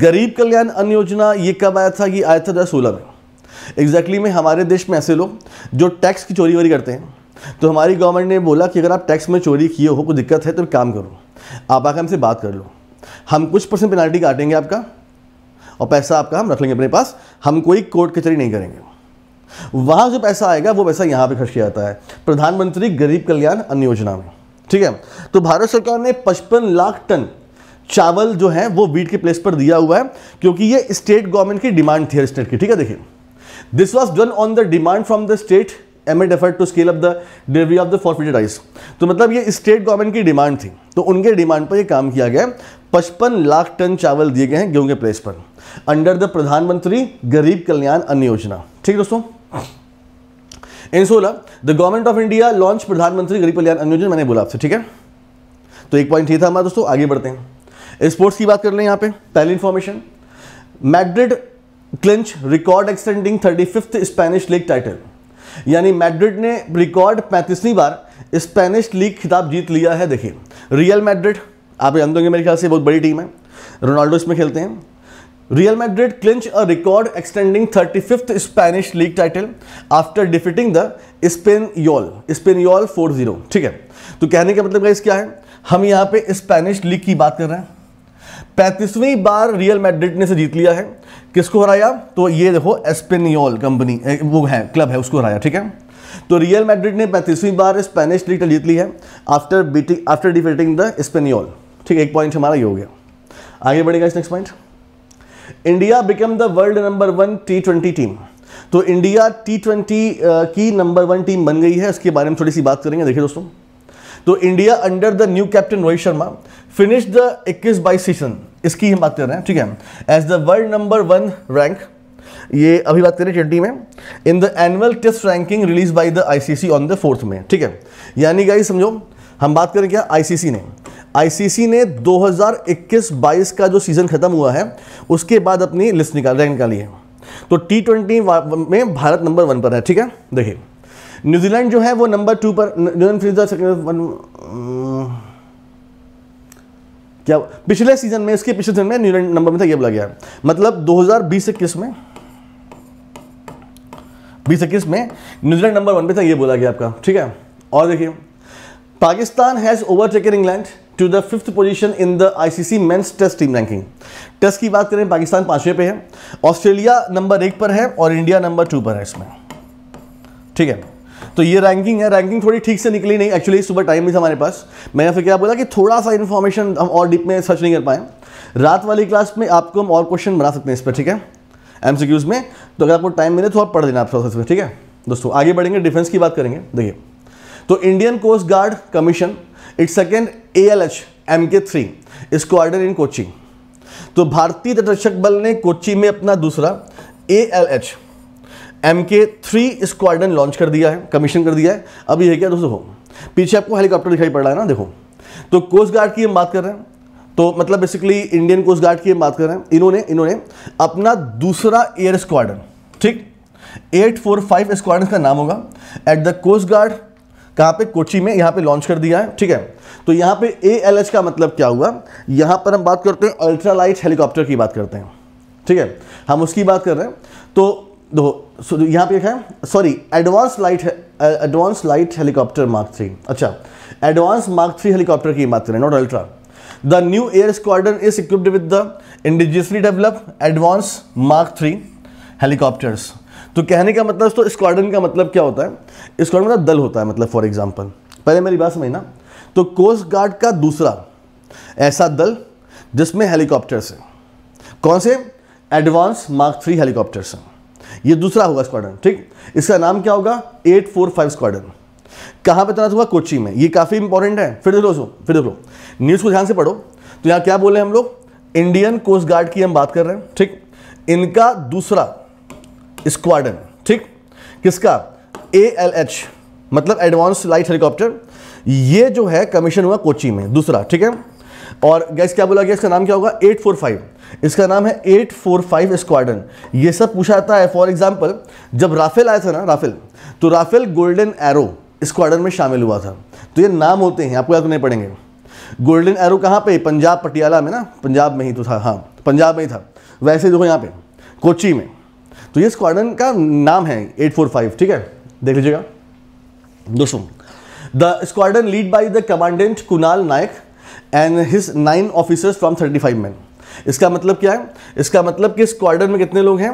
गरीब कल्याण अन्न योजना ये कब आया था ये आया था दो सोलह में एग्जैक्टली exactly में हमारे देश में ऐसे लोग जो टैक्स की चोरी वोरी करते हैं तो हमारी गवर्नमेंट ने बोला कि अगर आप टैक्स में चोरी किए हो कोई दिक्कत है तो काम करो आप आकर हमसे बात कर लो हम कुछ परसेंट पेनाल्टी काटेंगे आपका और पैसा आपका हम रख लेंगे अपने पास हम कोई कोर्ट कचहरी नहीं करेंगे वहाँ जो पैसा आएगा वो पैसा यहाँ पर खर्च किया जाता है प्रधानमंत्री गरीब कल्याण अन्न योजना में ठीक है तो भारत सरकार ने पचपन लाख टन चावल जो है वो वीट के प्लेस पर दिया हुआ है क्योंकि ये स्टेट गवर्नमेंट की डिमांड थी स्टेट की ठीक है देखिए this was done on the demand from the state amid effort to scale up the delivery of the fortified rice तो मतलब ये स्टेट गवर्नमेंट की डिमांड थी तो उनके डिमांड पर ये काम किया गया पचपन लाख टन चावल दिए गए हैं गेहूं के प्लेस पर अंडर द प्रधानमंत्री गरीब कल्याण अन्न योजना ठीक दोस्तों इन सोलह the government of India launch Pradhan Mantri Garib कल्याण अन्न मैंने बोला आपसे ठीक है तो एक पॉइंट ये था हमारा दोस्तों आगे बढ़ते हैं स्पोर्ट्स की बात कर लें यहां पे पहली information Madrid clinch record extending thirty fifth Spanish league title यानी मैड्रिड ने रिकॉर्ड पैंतीसवीं बार स्पेनिश लीग खिताब जीत लिया है देखिए रियल मैड्रिड आप जानते होंगे मेरे ख्याल से बहुत बड़ी टीम है रोनाल्डो इसमें खेलते हैं a record extending thirty fifth Spanish league title after defeating the Espanyol Espanyol four zero ठीक है तो कहने का मतलब गाइस क्या है हम यहाँ पे स्पेनिश लीग की बात कर रहे हैं पैंतीसवीं बार रियल मैड्रिड ने से जीत लिया है किसको हराया तो ये देखो एस्पेनियोल कंपनी वो है क्लब है उसको हराया ठीक है तो रियल मैड्रिड ने पैंतीसवीं बार स्पेनिश लीग जीत ली है after beating after defeating the Espanyol ठीक है एक पॉइंट हमारा ये हो गया आगे बढ़ेगा इस next point India become the world number one T twenty team तो इंडिया टी ट्वेंटी की नंबर वन टीम बन गई है इसके बारे में थोड़ी सी बात करेंगे देखिए दोस्तों तो India under the new captain Rohit Sharma finish the इक्कीस बाईस सीजन इसकी हम बात कर रहे हैं ठीक है as the world number one rank ये अभी बात करें ट्वेंटी में in the annual test ranking release by the ICC on the fourth में ठीक है यानी गाइस समझो हम बात करें क्या आईसीसी ने आईसीसी ने 2021-22 का जो सीज़न ख़त्म हुआ है उसके बाद अपनी लिस्ट निकाल रैंक निकाली है तो टी ट्वेंटी में भारत नंबर वन पर है ठीक है देखिए न्यूजीलैंड जो है वो नंबर टू पर न्यूजीलैंड क्या पिछले सीजन में इसके पिछले सीजन में न्यूजीलैंड नंबर में था ये बोला गया मतलब 2020 इक्कीस में बीस इक्कीस में न्यूजीलैंड नंबर वन पे था ये बोला गया आपका ठीक है और देखिए Pakistan has overtaken England to the fifth position in the ICC men's test team ranking test की बात करें पाकिस्तान पांचवें पे है ऑस्ट्रेलिया नंबर एक पर है और इंडिया नंबर टू पर है इसमें ठीक है तो ये रैंकिंग है रैंकिंग थोड़ी ठीक से निकली नहीं एक्चुअली सुबह टाइम भी था हमारे पास मैंने फिर क्या बोला कि थोड़ा सा इन्फॉर्मेशन हम और डीप में सर्च नहीं कर पाए रात वाली क्लास में आपको हम और क्वेश्चन बना सकते हैं इस पर ठीक है एम में तो अगर आपको टाइम मिले तो आप पढ़ देना आप ठीक है दोस्तों आगे बढ़ेंगे डिफेंस की बात करेंगे देखिए तो Indian coast guard commission its second A L H M K three squadron in Kochi तो भारतीय तटरक्षक बल ने कोची में अपना दूसरा A L H M K three squadron launch कर दिया है कमीशन कर दिया है अब यह क्या दोस्तों पीछे आपको हेलीकॉप्टर दिखाई पड़ रहा है ना देखो तो कोस्ट गार्ड की हम बात कर रहे हैं तो मतलब बेसिकली इंडियन कोस्ट गार्ड की हम बात कर रहे हैं इन्होंने इन्होंने अपना दूसरा एयर स्क्वाडन ठीक एट फोर फाइव स्क्वाडन का नाम होगा एट द कोस्ट गार्ड कहाँ पे कोची में यहाँ पे लॉन्च कर दिया है ठीक है तो यहाँ पे ए का मतलब क्या हुआ यहाँ पर हम बात करते हैं अल्ट्रा लाइट हेलीकॉप्टर की बात करते हैं ठीक है हम उसकी बात कर रहे हैं तो यहां यहाँ पे है sorry advance light advance light helicopter mark three अच्छा एडवांस मार्क थ्री हेलीकॉप्टर की बात करें not ultra the new air squadron is equipped with the indigenously develop advance mark three helicopters तो कहने का मतलब तो स्क्वाडन का मतलब क्या होता है स्क्वाड मतलब तो दल होता है मतलब फॉर एग्जाम्पल पहले मेरी बात समझना तो कोस्ट गार्ड का दूसरा ऐसा दल जिसमें हेलीकॉप्टर्स हैं कौन से एडवांस मार्क थ्री हेलीकॉप्टर्स हैं ये दूसरा होगा स्क्वाडन ठीक इसका नाम क्या होगा एट फोर फाइव स्क्वाडन कहाँ पे तैनात हुआ कोची में ये काफ़ी इंपॉर्टेंट है फिर देखो फिर देखो न्यूज़ को ध्यान से पढ़ो तो यहाँ क्या बोले हम लोग इंडियन कोस्ट गार्ड की हम बात कर रहे हैं ठीक इनका दूसरा स्क्वाडन ठीक किसका ए एल एच मतलब एडवांस लाइट हेलीकॉप्टर ये जो है कमीशन हुआ कोची में दूसरा ठीक है और गैस क्या बोला गया इसका नाम क्या होगा 845 इसका नाम है 845 स्क्वाड्रन ये सब पूछा जाता है फॉर एग्जांपल जब राफेल आया था ना राफेल तो राफेल गोल्डन एरो स्क्वाड्रन में शामिल हुआ था तो ये नाम होते हैं आपको याद तो नहीं पड़ेंगे गोल्डन एरो कहाँ पे पंजाब पटियाला में ना पंजाब में ही तो था हाँ पंजाब में ही था वैसे देखो यहाँ पे कोची में तो ये स्क्वाड्रन का नाम है एट ठीक है देख लीजिएगा दोस्तों the squadron lead by the commandant Kunal Nayak and his nine officers from thirty five man इसका मतलब क्या है इसका मतलब कि स्क्वाडन में कितने लोग हैं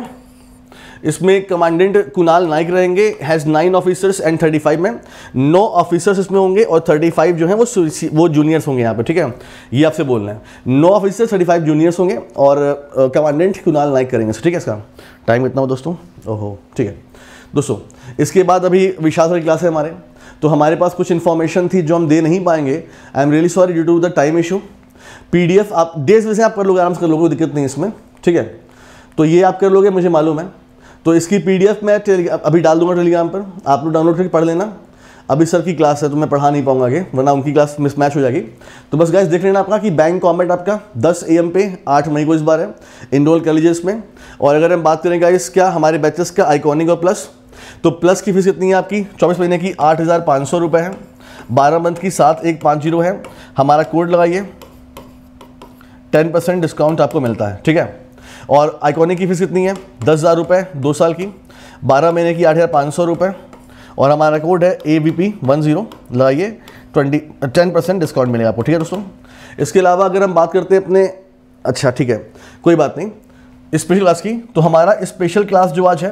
इसमें कमांडेंट कुनाल नाइक रहेंगे has nine officers and thirty five में नौ ऑफिसर्स इसमें होंगे और थर्टी फाइव जो है वो वो जूनियर्स होंगे यहाँ पे ठीक है ये आपसे बोलना है नौ ऑफिसर्स थर्टी फाइव जूनियर्स होंगे और कमांडेंट कुनाल नाइक करेंगे ठीक है इसका टाइम इतना हो दोस्तों ओहो ठीक है दोस्तों इसके बाद अभी विशाल सर क्लास है हमारे तो हमारे पास कुछ इन्फॉर्मेशन थी जो हम दे नहीं पाएंगे I am really sorry due to the time issue PDF आप डेज वैसे आप कर लोगे आराम से कर लोगों को दिक्कत नहीं इसमें ठीक है तो ये आप कर लोगे मुझे मालूम है तो इसकी पीडीएफ मैं अभी डाल दूंगा टेलीग्राम पर आप लोग डाउनलोड करके पढ़ लेना अभी सर की क्लास है तो मैं पढ़ा नहीं पाऊंगा आगे वरना उनकी क्लास मिसमैच हो जाएगी तो बस गैस देख लेना आपका कि बैंक कॉमेंट आपका 10 एम पे 8 मई को इस बार है इनरोल कर लीजिए इसमें और अगर हम बात करें गाइस क्या हमारे बैचेस का आइकॉनिक और प्लस तो प्लस की फीस कितनी है आपकी चौबीस महीने की आठ हज़ार पाँच सौ रुपये है बारह मंथ की सात एक पाँच जीरो है हमारा कोड लगाइए टेन परसेंट डिस्काउंट आपको मिलता है ठीक है और आइकॉनिक की फीस कितनी है दस हज़ार रुपये दो साल की बारह महीने की आठ हज़ार पाँच सौ रुपये और हमारा कोड है A B P one zero लगाइए ट्वेंटी टेन परसेंट डिस्काउंट मिलेगा आपको ठीक है दोस्तों इसके अलावा अगर हम बात करते हैं अपने अच्छा ठीक है कोई बात नहीं स्पेशल क्लास की तो हमारा स्पेशल क्लास जो आज है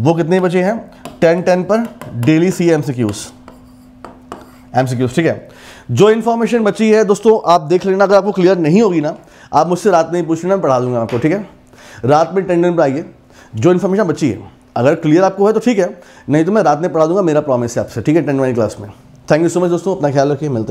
वो कितने बचे हैं टेन टेन पर daily C M C Qs MCQs ठीक है जो इन्फॉर्मेशन बची है दोस्तों आप देख लेना अगर आपको क्लियर नहीं होगी ना आप मुझसे रात में पूछ लेना पढ़ा दूंगा आपको ठीक है रात में टेंडन पर आइए जो इन्फॉर्मेशन बची है अगर क्लियर आपको है तो ठीक है नहीं तो मैं रात में पढ़ा दूंगा मेरा प्रॉमिस है आपसे ठीक है टेंडन क्लास में थैंक यू सो मच दोस्तों अपना ख्याल रखिए मिलते हैं